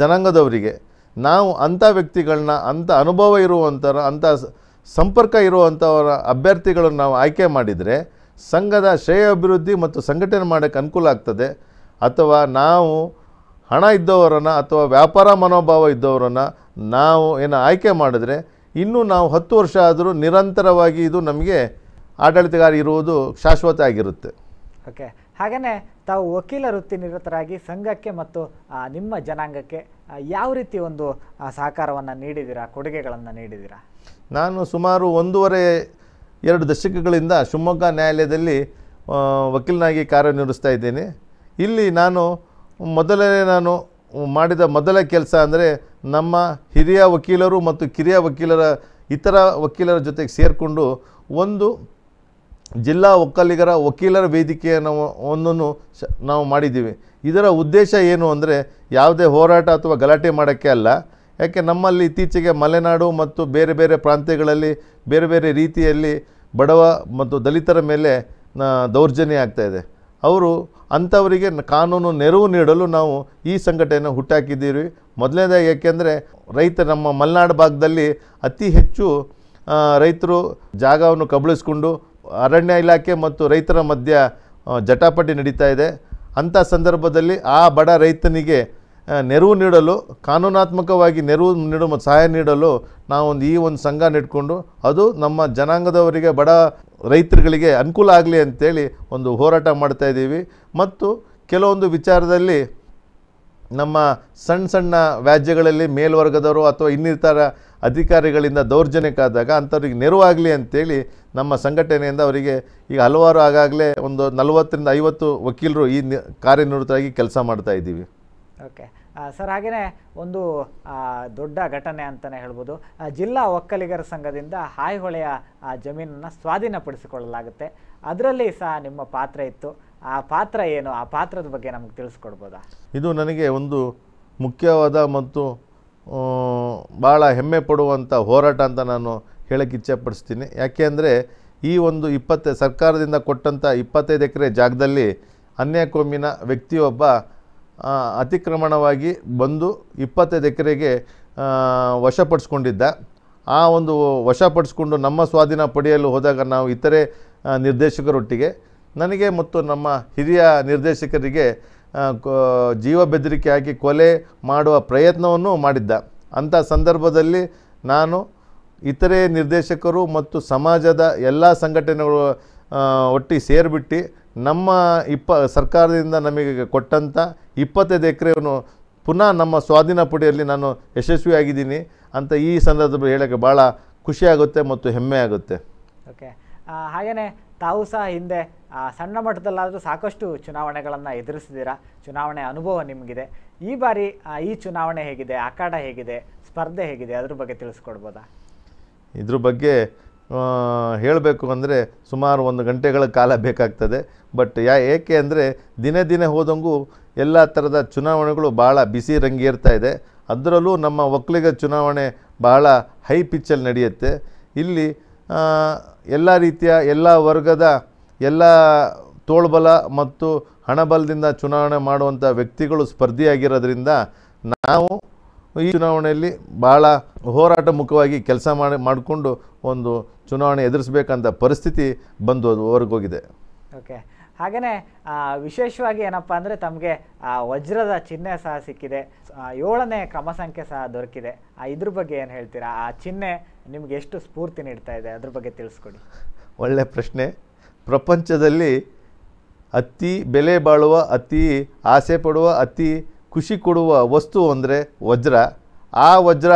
Speaker 2: ಜನಾಂಗದವರಿಗೆ ನಾವು ಅಂಥ ವ್ಯಕ್ತಿಗಳನ್ನ ಅಂಥ ಅನುಭವ ಇರುವಂಥ ಅಂಥ ಸಂಪರ್ಕ ಇರುವಂಥವರ ಅಭ್ಯರ್ಥಿಗಳನ್ನು ನಾವು ಆಯ್ಕೆ ಮಾಡಿದರೆ ಸಂಘದ ಶ್ರೇಯ ಅಭಿವೃದ್ಧಿ ಮತ್ತು ಸಂಘಟನೆ ಮಾಡೋಕ್ಕೆ ಅನುಕೂಲ ಆಗ್ತದೆ ಅಥವಾ ನಾವು ಹಣ ಇದ್ದವರನ್ನು ಅಥವಾ ವ್ಯಾಪಾರ ಮನೋಭಾವ ಇದ್ದವರನ್ನು ನಾವು ಏನು ಆಯ್ಕೆ ಮಾಡಿದ್ರೆ ಇನ್ನೂ ನಾವು ಹತ್ತು ವರ್ಷ ಆದರೂ ನಿರಂತರವಾಗಿ ಇದು ನಮಗೆ ಆಡಳಿತಗಾರ ಇರುವುದು ಶಾಶ್ವತ ಆಗಿರುತ್ತೆ
Speaker 1: ಓಕೆ ಹಾಗೆಯೇ ತಾವು ವಕೀಲ ವೃತ್ತಿ ನಿರತರಾಗಿ ಸಂಘಕ್ಕೆ ಮತ್ತು ನಿಮ್ಮ ಜನಾಂಗಕ್ಕೆ ಯಾವ ರೀತಿ ಒಂದು ಸಹಕಾರವನ್ನು ನೀಡಿದ್ದೀರಾ ಕೊಡುಗೆಗಳನ್ನು ನೀಡಿದ್ದೀರಾ
Speaker 2: ನಾನು ಸುಮಾರು ಒಂದೂವರೆ ಎರಡು ದಶಕಗಳಿಂದ ಶಿವಮೊಗ್ಗ ನ್ಯಾಯಾಲಯದಲ್ಲಿ ವಕೀಲನಾಗಿ ಕಾರ್ಯನಿರ್ವಹಿಸ್ತಾ ಇದ್ದೀನಿ ಇಲ್ಲಿ ನಾನು ಮೊದಲನೇ ನಾನು ಮಾಡಿದ ಮೊದಲ ಕೆಲಸ ಅಂದರೆ ನಮ್ಮ ಹಿರಿಯ ವಕೀಲರು ಮತ್ತು ಕಿರಿಯ ವಕೀಲರ ಇತರ ವಕೀಲರ ಜೊತೆಗೆ ಸೇರಿಕೊಂಡು ಒಂದು ಜಿಲ್ಲಾ ಒಕ್ಕಲಿಗರ ವಕೀಲರ ವೇದಿಕೆಯನ್ನು ಒಂದನ್ನು ಶ ನಾವು ಮಾಡಿದ್ದೀವಿ ಇದರ ಉದ್ದೇಶ ಏನು ಅಂದರೆ ಯಾವುದೇ ಹೋರಾಟ ಅಥವಾ ಗಲಾಟೆ ಮಾಡೋಕ್ಕೆ ಅಲ್ಲ ಯಾಕೆ ನಮ್ಮಲ್ಲಿ ಇತ್ತೀಚೆಗೆ ಮಲೆನಾಡು ಮತ್ತು ಬೇರೆ ಬೇರೆ ಪ್ರಾಂತ್ಯಗಳಲ್ಲಿ ಬೇರೆ ಬೇರೆ ರೀತಿಯಲ್ಲಿ ಬಡವ ಮತ್ತು ದಲಿತರ ಮೇಲೆ ದೌರ್ಜನ್ಯ ಆಗ್ತಾಯಿದೆ ಅವರು ಅಂಥವರಿಗೆ ಕಾನೂನು ನೆರವು ನೀಡಲು ನಾವು ಈ ಸಂಘಟನೆಯನ್ನು ಹುಟ್ಟಾಕಿದ್ದೀವಿ ಮೊದಲನೇದಾಗಿ ಏಕೆಂದರೆ ರೈತ ನಮ್ಮ ಮಲೆನಾಡು ಭಾಗದಲ್ಲಿ ಅತಿ ಹೆಚ್ಚು ರೈತರು ಜಾಗವನ್ನು ಕಬಳಿಸ್ಕೊಂಡು ಅರಣ್ಯ ಇಲಾಖೆ ಮತ್ತು ರೈತರ ಮಧ್ಯ ಜಟಾಪಟಿ ನಡೀತಾ ಇದೆ ಅಂಥ ಸಂದರ್ಭದಲ್ಲಿ ಆ ಬಡ ರೈತನಿಗೆ ನೆರವು ನೀಡಲು ಕಾನೂನಾತ್ಮಕವಾಗಿ ನೆರವು ನೀಡುವ ಸಹಾಯ ನೀಡಲು ನಾವೊಂದು ಈ ಒಂದು ಸಂಘ ನೆಟ್ಕೊಂಡು ಅದು ನಮ್ಮ ಜನಾಂಗದವರಿಗೆ ಬಡ ರೈತರುಗಳಿಗೆ ಅನುಕೂಲ ಆಗಲಿ ಅಂತೇಳಿ ಒಂದು ಹೋರಾಟ ಮಾಡ್ತಾ ಇದ್ದೀವಿ ಮತ್ತು ಕೆಲವೊಂದು ವಿಚಾರದಲ್ಲಿ ನಮ್ಮ ಸಣ್ಣ ಸಣ್ಣ ವ್ಯಾಜ್ಯಗಳಲ್ಲಿ ಮೇಲ್ವರ್ಗದವರು ಅಥವಾ ಇನ್ನಿತರ ಅಧಿಕಾರಿಗಳಿಂದ ದೌರ್ಜನ್ಯಕ್ಕಾದಾಗ ಅಂಥವ್ರಿಗೆ ನೆರವಾಗಲಿ ಅಂತೇಳಿ ನಮ್ಮ ಸಂಘಟನೆಯಿಂದ ಅವರಿಗೆ ಈಗ ಹಲವಾರು ಆಗಾಗಲೇ ಒಂದು ನಲವತ್ತರಿಂದ ಐವತ್ತು ವಕೀಲರು ಈ ಕಾರ್ಯನಿರತರಾಗಿ ಕೆಲಸ ಮಾಡ್ತಾ ಇದ್ದೀವಿ
Speaker 1: ಓಕೆ ಸರ್ ಹಾಗೆಯೇ ಒಂದು ದೊಡ್ಡ ಘಟನೆ ಅಂತಲೇ ಹೇಳ್ಬೋದು ಜಿಲ್ಲಾ ಒಕ್ಕಲಿಗರ ಸಂಘದಿಂದ ಆ ಜಮೀನನ್ನು ಸ್ವಾಧೀನಪಡಿಸಿಕೊಳ್ಳಲಾಗುತ್ತೆ ಅದರಲ್ಲಿ ಸಹ ನಿಮ್ಮ ಪಾತ್ರ ಇತ್ತು ಆ ಪಾತ್ರ ಏನು ಆ ಪಾತ್ರದ ಬಗ್ಗೆ ನಮಗೆ ತಿಳಿಸ್ಕೊಡ್ಬೋದಾ
Speaker 2: ಇದು ನನಗೆ ಒಂದು ಮುಖ್ಯವಾದ ಮತ್ತು ಭಾಳ ಹೆಮ್ಮೆ ಪಡುವಂಥ ಹೋರಾಟ ಅಂತ ನಾನು ಹೇಳಕ್ಕೆ ಇಚ್ಛೆಪಡಿಸ್ತೀನಿ ಯಾಕೆ ಅಂದರೆ ಈ ಒಂದು ಇಪ್ಪತ್ತೈದು ಸರ್ಕಾರದಿಂದ ಕೊಟ್ಟಂಥ ಇಪ್ಪತ್ತೈದು ಎಕರೆ ಜಾಗದಲ್ಲಿ ಕೋಮಿನ ವ್ಯಕ್ತಿಯೊಬ್ಬ ಅತಿಕ್ರಮಣವಾಗಿ ಬಂದು ಇಪ್ಪತ್ತೈದು ಎಕರೆಗೆ ವಶಪಡಿಸ್ಕೊಂಡಿದ್ದ ಆ ಒಂದು ವಶಪಡಿಸ್ಕೊಂಡು ನಮ್ಮ ಸ್ವಾಧೀನ ಪಡೆಯಲು ಹೋದಾಗ ನಾವು ಇತರೆ ನಿರ್ದೇಶಕರೊಟ್ಟಿಗೆ ನನಗೆ ಮತ್ತು ನಮ್ಮ ಹಿರಿಯ ನಿರ್ದೇಶಕರಿಗೆ ಜೀವ ಬೆದರಿಕೆ ಹಾಕಿ ಕೊಲೆ ಮಾಡುವ ಪ್ರಯತ್ನವನ್ನು ಮಾಡಿದ್ದ ಅಂಥ ಸಂದರ್ಭದಲ್ಲಿ ನಾನು ಇತರೆ ನಿರ್ದೇಶಕರು ಮತ್ತು ಸಮಾಜದ ಎಲ್ಲ ಸಂಘಟನೆಗಳು ಒಟ್ಟಿ ಸೇರಿಬಿಟ್ಟು ನಮ್ಮ ಇಪ್ಪ ಸರ್ಕಾರದಿಂದ ನಮಗೆ ಕೊಟ್ಟಂಥ ಇಪ್ಪತ್ತೈದು ಎಕರೆಯನ್ನು ಪುನಃ ನಮ್ಮ ಸ್ವಾಧೀನ ಪುಡಿಯಲ್ಲಿ ನಾನು ಯಶಸ್ವಿಯಾಗಿದ್ದೀನಿ ಅಂತ ಈ ಸಂದರ್ಭದಲ್ಲಿ ಹೇಳೋಕ್ಕೆ ಭಾಳ ಖುಷಿಯಾಗುತ್ತೆ ಮತ್ತು ಹೆಮ್ಮೆ ಆಗುತ್ತೆ
Speaker 1: ಓಕೆ ಹಾಗೆಯೇ ತಾವು ಸಹ ಹಿಂದೆ ಸಣ್ಣ ಮಟ್ಟದಲ್ಲಾದರೂ ಸಾಕಷ್ಟು ಚುನಾವಣೆಗಳನ್ನು ಎದುರಿಸಿದ್ದೀರಾ ಚುನಾವಣೆ ಅನುಭವ ನಿಮಗಿದೆ ಈ ಬಾರಿ ಈ ಚುನಾವಣೆ ಹೇಗಿದೆ ಆಕಾಡ ಹೇಗಿದೆ ಸ್ಪರ್ಧೆ ಹೇಗಿದೆ ಅದ್ರ ಬಗ್ಗೆ ತಿಳಿಸ್ಕೊಡ್ಬೋದಾ
Speaker 2: ಇದ್ರ ಬಗ್ಗೆ ಹೇಳಬೇಕು ಅಂದರೆ ಸುಮಾರು ಒಂದು ಗಂಟೆಗಳ ಕಾಲ ಬೇಕಾಗ್ತದೆ ಬಟ್ ಯಾ ಏಕೆ ಅಂದರೆ ದಿನೇ ದಿನೇ ಹೋದಂಗು ಎಲ್ಲ ಥರದ ಚುನಾವಣೆಗಳು ಭಾಳ ಬಿಸಿ ರಂಗೇರ್ತಾ ಇದೆ ಅದರಲ್ಲೂ ನಮ್ಮ ಒಕ್ಕಲಿಗ ಚುನಾವಣೆ ಬಹಳ ಹೈ ಪಿಚ್ಚಲ್ಲಿ ನಡೆಯುತ್ತೆ ಇಲ್ಲಿ ಎಲ್ಲ ರೀತಿಯ ಎಲ್ಲ ವರ್ಗದ ಎಲ್ಲ ತೋಳ್ಬಲ ಮತ್ತು ಹಣಬಲದಿಂದ ಚುನಾವಣೆ ಮಾಡುವಂಥ ವ್ಯಕ್ತಿಗಳು ಸ್ಪರ್ಧಿಯಾಗಿರೋದ್ರಿಂದ ನಾವು ಈ ಚುನಾವಣೆಯಲ್ಲಿ ಭಾಳ ಹೋರಾಟ ಮುಖವಾಗಿ ಕೆಲಸ ಮಾಡಿ ಮಾಡಿಕೊಂಡು ಒಂದು ಚುನಾವಣೆ ಎದುರಿಸಬೇಕಂತ ಪರಿಸ್ಥಿತಿ ಬಂದು ಹೋಗಿದೆ
Speaker 1: ಓಕೆ ಹಾಗೆಯೇ ವಿಶೇಷವಾಗಿ ಏನಪ್ಪ ಅಂದರೆ ತಮಗೆ ವಜ್ರದ ಚಿಹ್ನೆ ಸಹ ಸಿಕ್ಕಿದೆ ಏಳನೇ ಕ್ರಮ ಸಂಖ್ಯೆ ಸಹ ದೊರಕಿದೆ ಇದ್ರ ಬಗ್ಗೆ ಏನು ಹೇಳ್ತೀರಾ ಆ ಚಿಹ್ನೆ ನಿಮ್ಗೆ ಎಷ್ಟು ಸ್ಫೂರ್ತಿ ನೀಡ್ತಾ ಇದೆ ಅದ್ರ ಬಗ್ಗೆ ತಿಳಿಸ್ಕೊಡಿ
Speaker 2: ಒಳ್ಳೆ ಪ್ರಶ್ನೆ ಪ್ರಪಂಚದಲ್ಲಿ ಅತಿ ಬೆಲೆ ಬಾಳುವ ಅತಿ ಆಸೆ ಪಡುವ ಅತಿ ಖುಷಿ ಕೊಡುವ ವಸ್ತು ಅಂದರೆ ವಜ್ರ ಆ ವಜ್ರ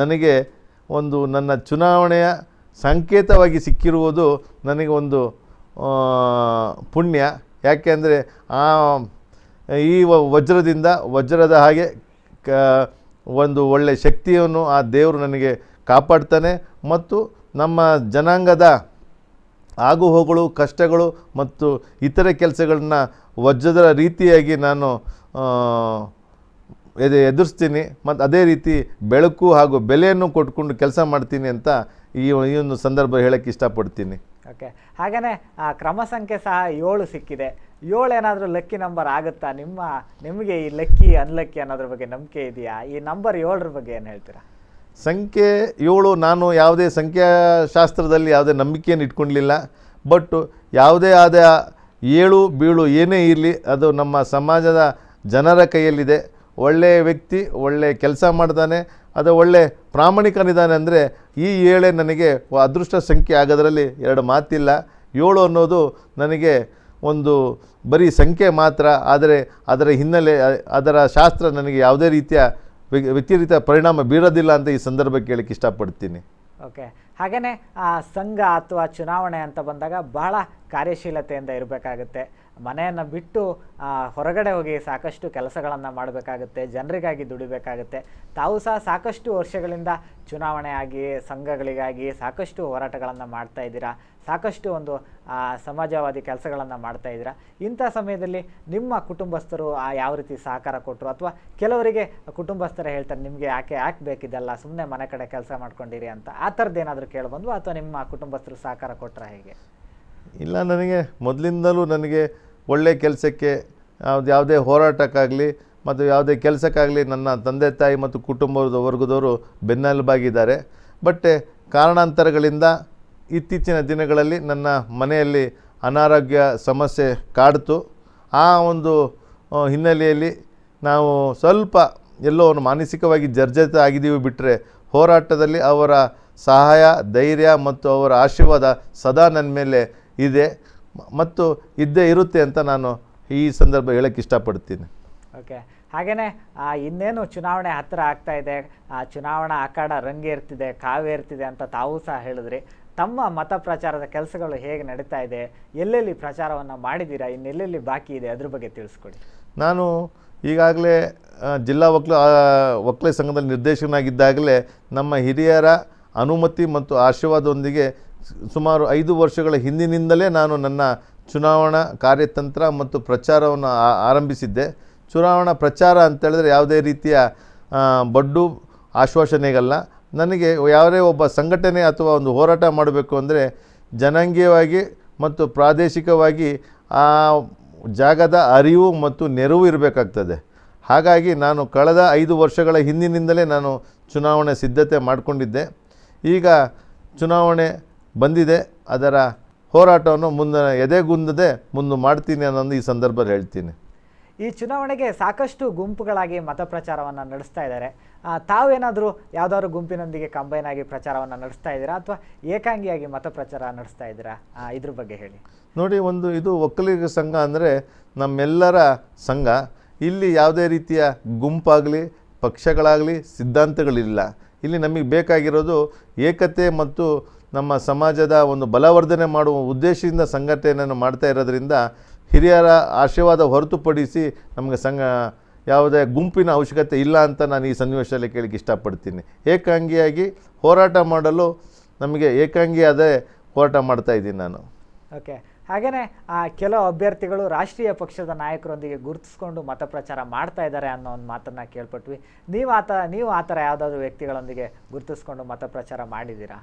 Speaker 2: ನನಗೆ ಒಂದು ನನ್ನ ಚುನಾವಣೆಯ ಸಂಕೇತವಾಗಿ ಸಿಕ್ಕಿರುವುದು ನನಗೆ ಒಂದು ಪುಣ್ಯ ಯಾಕೆ ಅಂದರೆ ಆ ಈ ವಜ್ರದಿಂದ ವಜ್ರದ ಹಾಗೆ ಕ ಒಂದು ಒಳ್ಳೆಯ ಶಕ್ತಿಯನ್ನು ಆ ದೇವರು ನನಗೆ ಕಾಪಾಡ್ತಾನೆ ಮತ್ತು ನಮ್ಮ ಜನಾಂಗದ ಆಗುಹೋಗಳು ಕಷ್ಟಗಳು ಮತ್ತು ಇತರೆ ಕೆಲಸಗಳನ್ನ ವಜ್ರದ ರೀತಿಯಾಗಿ ನಾನು ಎದೆ ಎದುರಿಸ್ತೀನಿ ಮತ್ತು ಅದೇ ರೀತಿ ಬೆಳಕು ಹಾಗೂ ಬೆಲೆಯನ್ನು ಕೊಟ್ಕೊಂಡು ಕೆಲಸ ಮಾಡ್ತೀನಿ ಅಂತ ಈ ಒಂದು ಸಂದರ್ಭ ಹೇಳೋಕ್ಕೆ ಇಷ್ಟಪಡ್ತೀನಿ
Speaker 1: ಓಕೆ ಹಾಗೆಯೇ ಕ್ರಮ ಸಂಖ್ಯೆ ಸಹ ಏಳು ಸಿಕ್ಕಿದೆ ಏಳು ಏನಾದರೂ ಲಕ್ಕಿ ನಂಬರ್ ಆಗುತ್ತಾ ನಿಮ್ಮ ನಿಮಗೆ ಈ ಲಕ್ಕಿ ಅನ್ಲಕ್ಕಿ ಅನ್ನೋದ್ರ ಬಗ್ಗೆ ನಂಬಿಕೆ ಇದೆಯಾ ಈ ನಂಬರ್ ಏಳರ ಬಗ್ಗೆ ಏನು ಹೇಳ್ತೀರಾ
Speaker 2: ಸಂಖ್ಯೆ ಏಳು ನಾನು ಯಾವುದೇ ಸಂಖ್ಯಾಶಾಸ್ತ್ರದಲ್ಲಿ ಯಾವುದೇ ನಂಬಿಕೆಯನ್ನು ಇಟ್ಕೊಂಡಿಲ್ಲ ಬಟ್ ಯಾವುದೇ ಆದ ಏಳು ಬೀಳು ಏನೇ ಇರಲಿ ಅದು ನಮ್ಮ ಸಮಾಜದ ಜನರ ಕೈಯಲ್ಲಿದೆ ಒಳ್ಳೆಯ ವ್ಯಕ್ತಿ ಒಳ್ಳೆಯ ಕೆಲಸ ಮಾಡ್ತಾನೆ ಅದು ಒಳ್ಳೆ ಪ್ರಾಮಾಣಿಕನಿದ್ದಾನೆ ಅಂದರೆ ಈ ಏಳೆ ನನಗೆ ಅದೃಷ್ಟ ಸಂಖ್ಯೆ ಆಗೋದರಲ್ಲಿ ಎರಡು ಮಾತಿಲ್ಲ ಏಳು ಅನ್ನೋದು ನನಗೆ ಒಂದು ಬರೀ ಸಂಖ್ಯೆ ಮಾತ್ರ ಆದರೆ ಅದರ ಹಿನ್ನೆಲೆ ಅದರ ಶಾಸ್ತ್ರ ನನಗೆ ಯಾವುದೇ ರೀತಿಯ ವ್ಯತಿರಿತ ಪರಿಣಾಮ ಬೀರೋದಿಲ್ಲ ಅಂತ ಈ ಸಂದರ್ಭಕ್ಕೆ ಹೇಳಕ್ಕೆ ಇಷ್ಟಪಡ್ತೀನಿ
Speaker 1: ಓಕೆ ಹಾಗೆಯೇ ಸಂಘ ಅಥವಾ ಚುನಾವಣೆ ಅಂತ ಬಂದಾಗ ಬಹಳ ಕಾರ್ಯಶೀಲತೆಯಿಂದ ಇರಬೇಕಾಗುತ್ತೆ ಮನೆಯನ್ನು ಬಿಟ್ಟು ಹೊರಗಡೆ ಹೋಗಿ ಸಾಕಷ್ಟು ಕೆಲಸಗಳನ್ನು ಮಾಡಬೇಕಾಗುತ್ತೆ ಜನರಿಗಾಗಿ ದುಡಿಬೇಕಾಗುತ್ತೆ ತಾವು ಸಹ ಸಾಕಷ್ಟು ವರ್ಷಗಳಿಂದ ಚುನಾವಣೆ ಆಗಿ ಸಂಘಗಳಿಗಾಗಿ ಸಾಕಷ್ಟು ಹೋರಾಟಗಳನ್ನು ಮಾಡ್ತಾ ಇದ್ದೀರಾ ಸಾಕಷ್ಟು ಒಂದು ಸಮಾಜವಾದಿ ಕೆಲಸಗಳನ್ನು ಮಾಡ್ತಾ ಇದ್ದೀರಾ ಇಂಥ ಸಮಯದಲ್ಲಿ ನಿಮ್ಮ ಕುಟುಂಬಸ್ಥರು ಆ ಯಾವ ರೀತಿ ಸಹಕಾರ ಕೊಟ್ಟರು ಅಥವಾ ಕೆಲವರಿಗೆ ಕುಟುಂಬಸ್ಥರೇ ಹೇಳ್ತಾರೆ ನಿಮಗೆ ಯಾಕೆ ಯಾಕೆ ಬೇಕಿದ್ದಲ್ಲ ಸುಮ್ಮನೆ ಮನೆ ಕಡೆ ಕೆಲಸ ಮಾಡ್ಕೊಂಡಿರಿ ಅಂತ ಆ ಥರದ್ದು ಏನಾದರೂ ಕೇಳಬಂದು ಅಥವಾ ನಿಮ್ಮ ಕುಟುಂಬಸ್ಥರು ಸಹಕಾರ ಕೊಟ್ಟರೆ ಹೇಗೆ
Speaker 2: ಇಲ್ಲ ನನಗೆ ಮೊದಲಿಂದಲೂ ನನಗೆ ಒಳ್ಳೆಯ ಕೆಲಸಕ್ಕೆ ಯಾವುದೇ ಹೋರಾಟಕ್ಕಾಗಲಿ ಮತ್ತು ಯಾವುದೇ ಕೆಲಸಕ್ಕಾಗಲಿ ನನ್ನ ತಂದೆ ತಾಯಿ ಮತ್ತು ಕುಟುಂಬದ ವರ್ಗದವರು ಬೆನ್ನೆಲುಬಾಗಿದ್ದಾರೆ ಬಟ್ ಕಾರಣಾಂತರಗಳಿಂದ ಇತ್ತೀಚಿನ ದಿನಗಳಲ್ಲಿ ನನ್ನ ಮನೆಯಲ್ಲಿ ಅನಾರೋಗ್ಯ ಸಮಸ್ಯೆ ಕಾಡ್ತು ಆ ಒಂದು ಹಿನ್ನೆಲೆಯಲ್ಲಿ ನಾವು ಸ್ವಲ್ಪ ಎಲ್ಲೋ ಒಂದು ಮಾನಸಿಕವಾಗಿ ಜರ್ಜರಿತ ಆಗಿದ್ದೀವಿ ಬಿಟ್ಟರೆ ಹೋರಾಟದಲ್ಲಿ ಅವರ ಸಹಾಯ ಧೈರ್ಯ ಮತ್ತು ಅವರ ಆಶೀರ್ವಾದ ಸದಾ ನನ್ನ ಮೇಲೆ ಇದೆ ಮತ್ತು ಇದ್ದೇ ಇರುತ್ತೆ ಅಂತ ನಾನು ಈ ಸಂದರ್ಭ ಹೇಳಕ್ಕೆ ಇಷ್ಟಪಡ್ತೀನಿ
Speaker 1: ಓಕೆ ಹಾಗೆಯೇ ಇನ್ನೇನು ಚುನಾವಣೆ ಹತ್ತಿರ ಆಗ್ತಾ ಇದೆ ಆ ಚುನಾವಣಾ ಅಖಾಡ ರಂಗೇರ್ತಿದೆ ಕಾವೇರ್ತಿದೆ ಅಂತ ತಾವು ಸಹ ಹೇಳಿದ್ರಿ ತಮ್ಮ ಮತ ಪ್ರಚಾರದ ಕೆಲಸಗಳು ಹೇಗೆ ನಡೀತಾ ಇದೆ ಎಲ್ಲೆಲ್ಲಿ ಪ್ರಚಾರವನ್ನು ಮಾಡಿದ್ದೀರಾ ಇನ್ನೆಲ್ಲೆಲ್ಲಿ ಬಾಕಿ ಇದೆ ಅದ್ರ ಬಗ್ಗೆ ತಿಳಿಸ್ಕೊಡಿ
Speaker 2: ನಾನು ಈಗಾಗಲೇ ಜಿಲ್ಲಾ ಒಕ್ಲ ಒಕ್ಕಲ ಸಂಘದಲ್ಲಿ ನಿರ್ದೇಶಕನಾಗಿದ್ದಾಗಲೇ ನಮ್ಮ ಹಿರಿಯರ ಅನುಮತಿ ಮತ್ತು ಆಶೀರ್ವಾದದೊಂದಿಗೆ ಸುಮಾರು ಐದು ವರ್ಷಗಳ ಹಿಂದಿನಿಂದಲೇ ನಾನು ನನ್ನ ಚುನಾವಣಾ ಕಾರ್ಯತಂತ್ರ ಮತ್ತು ಪ್ರಚಾರವನ್ನು ಆರಂಭಿಸಿದ್ದೆ ಚುನಾವಣಾ ಪ್ರಚಾರ ಅಂತೇಳಿದ್ರೆ ಯಾವುದೇ ರೀತಿಯ ಬಡ್ಡು ಆಶ್ವಾಸನೆಗಲ್ಲ ನನಗೆ ಯಾವುದೇ ಒಬ್ಬ ಸಂಘಟನೆ ಅಥವಾ ಒಂದು ಹೋರಾಟ ಮಾಡಬೇಕು ಅಂದರೆ ಜನಾಂಗೀಯವಾಗಿ ಮತ್ತು ಪ್ರಾದೇಶಿಕವಾಗಿ ಆ ಜಾಗದ ಅರಿವು ಮತ್ತು ನೆರವು ಇರಬೇಕಾಗ್ತದೆ ಹಾಗಾಗಿ ನಾನು ಕಳೆದ ಐದು ವರ್ಷಗಳ ಹಿಂದಿನಿಂದಲೇ ನಾನು ಚುನಾವಣೆ ಸಿದ್ಧತೆ ಮಾಡಿಕೊಂಡಿದ್ದೆ ಈಗ ಚುನಾವಣೆ ಬಂದಿದೆ ಅದರ ಹೋರಾಟವನ್ನು ಮುಂದೆ ಎದೆಗುಂದದೆ ಮುಂದೆ ಮಾಡ್ತೀನಿ ಅನ್ನೋದು ಈ ಸಂದರ್ಭದಲ್ಲಿ ಹೇಳ್ತೀನಿ
Speaker 1: ಈ ಚುನಾವಣೆಗೆ ಸಾಕಷ್ಟು ಗುಂಪುಗಳಾಗಿ ಮತ ಪ್ರಚಾರವನ್ನು ನಡೆಸ್ತಾ ಇದ್ದಾರೆ ತಾವೇನಾದರೂ ಯಾವುದಾದ್ರು ಗುಂಪಿನೊಂದಿಗೆ ಕಂಬೈನ್ ಆಗಿ ಪ್ರಚಾರವನ್ನು ನಡೆಸ್ತಾ ಇದ್ದೀರಾ ಅಥವಾ ಏಕಾಂಗಿಯಾಗಿ ಮತ ಪ್ರಚಾರ ನಡೆಸ್ತಾ ಇದ್ದೀರಾ ಇದ್ರ ಬಗ್ಗೆ ಹೇಳಿ
Speaker 2: ನೋಡಿ ಒಂದು ಇದು ಒಕ್ಕಲಿಗ ಸಂಘ ಅಂದರೆ ನಮ್ಮೆಲ್ಲರ ಸಂಘ ಇಲ್ಲಿ ಯಾವುದೇ ರೀತಿಯ ಗುಂಪಾಗಲಿ ಪಕ್ಷಗಳಾಗಲಿ ಸಿದ್ಧಾಂತಗಳಿಲ್ಲ ಇಲ್ಲಿ ನಮಗೆ ಬೇಕಾಗಿರೋದು ಏಕತೆ ಮತ್ತು ನಮ್ಮ ಸಮಾಜದ ಒಂದು ಬಲವರ್ಧನೆ ಮಾಡುವ ಉದ್ದೇಶದಿಂದ ಸಂಘಟನೆಯನ್ನು ಮಾಡ್ತಾ ಇರೋದ್ರಿಂದ ಹಿರಿಯರ ಆಶೀರ್ವಾದ ಹೊರತುಪಡಿಸಿ ನಮಗೆ ಸಂಘ ಯಾವುದೇ ಗುಂಪಿನ ಅವಶ್ಯಕತೆ ಇಲ್ಲ ಅಂತ ನಾನು ಈ ಸನ್ನಿವೇಶದಲ್ಲಿ ಕೇಳಕ್ಕೆ ಇಷ್ಟಪಡ್ತೀನಿ ಏಕಾಂಗಿಯಾಗಿ ಹೋರಾಟ ಮಾಡಲು ನಮಗೆ ಏಕಾಂಗಿಯಾದ ಹೋರಾಟ ಮಾಡ್ತಾ ಇದ್ದೀನಿ ನಾನು
Speaker 1: ಓಕೆ ಹಾಗೆಯೇ ಕೆಲವು ಅಭ್ಯರ್ಥಿಗಳು ರಾಷ್ಟ್ರೀಯ ಪಕ್ಷದ ನಾಯಕರೊಂದಿಗೆ ಗುರುತಿಸ್ಕೊಂಡು ಮತಪ್ರಚಾರ ಮಾಡ್ತಾ ಇದ್ದಾರೆ ಅನ್ನೋ ಒಂದು ಮಾತನ್ನು ಕೇಳ್ಪಟ್ವಿ ನೀವು ಆ ಥರ ನೀವು ಆ ಥರ ಯಾವುದಾದ್ರೂ ವ್ಯಕ್ತಿಗಳೊಂದಿಗೆ ಗುರುತಿಸ್ಕೊಂಡು ಮತಪ್ರಚಾರ ಮಾಡಿದ್ದೀರಾ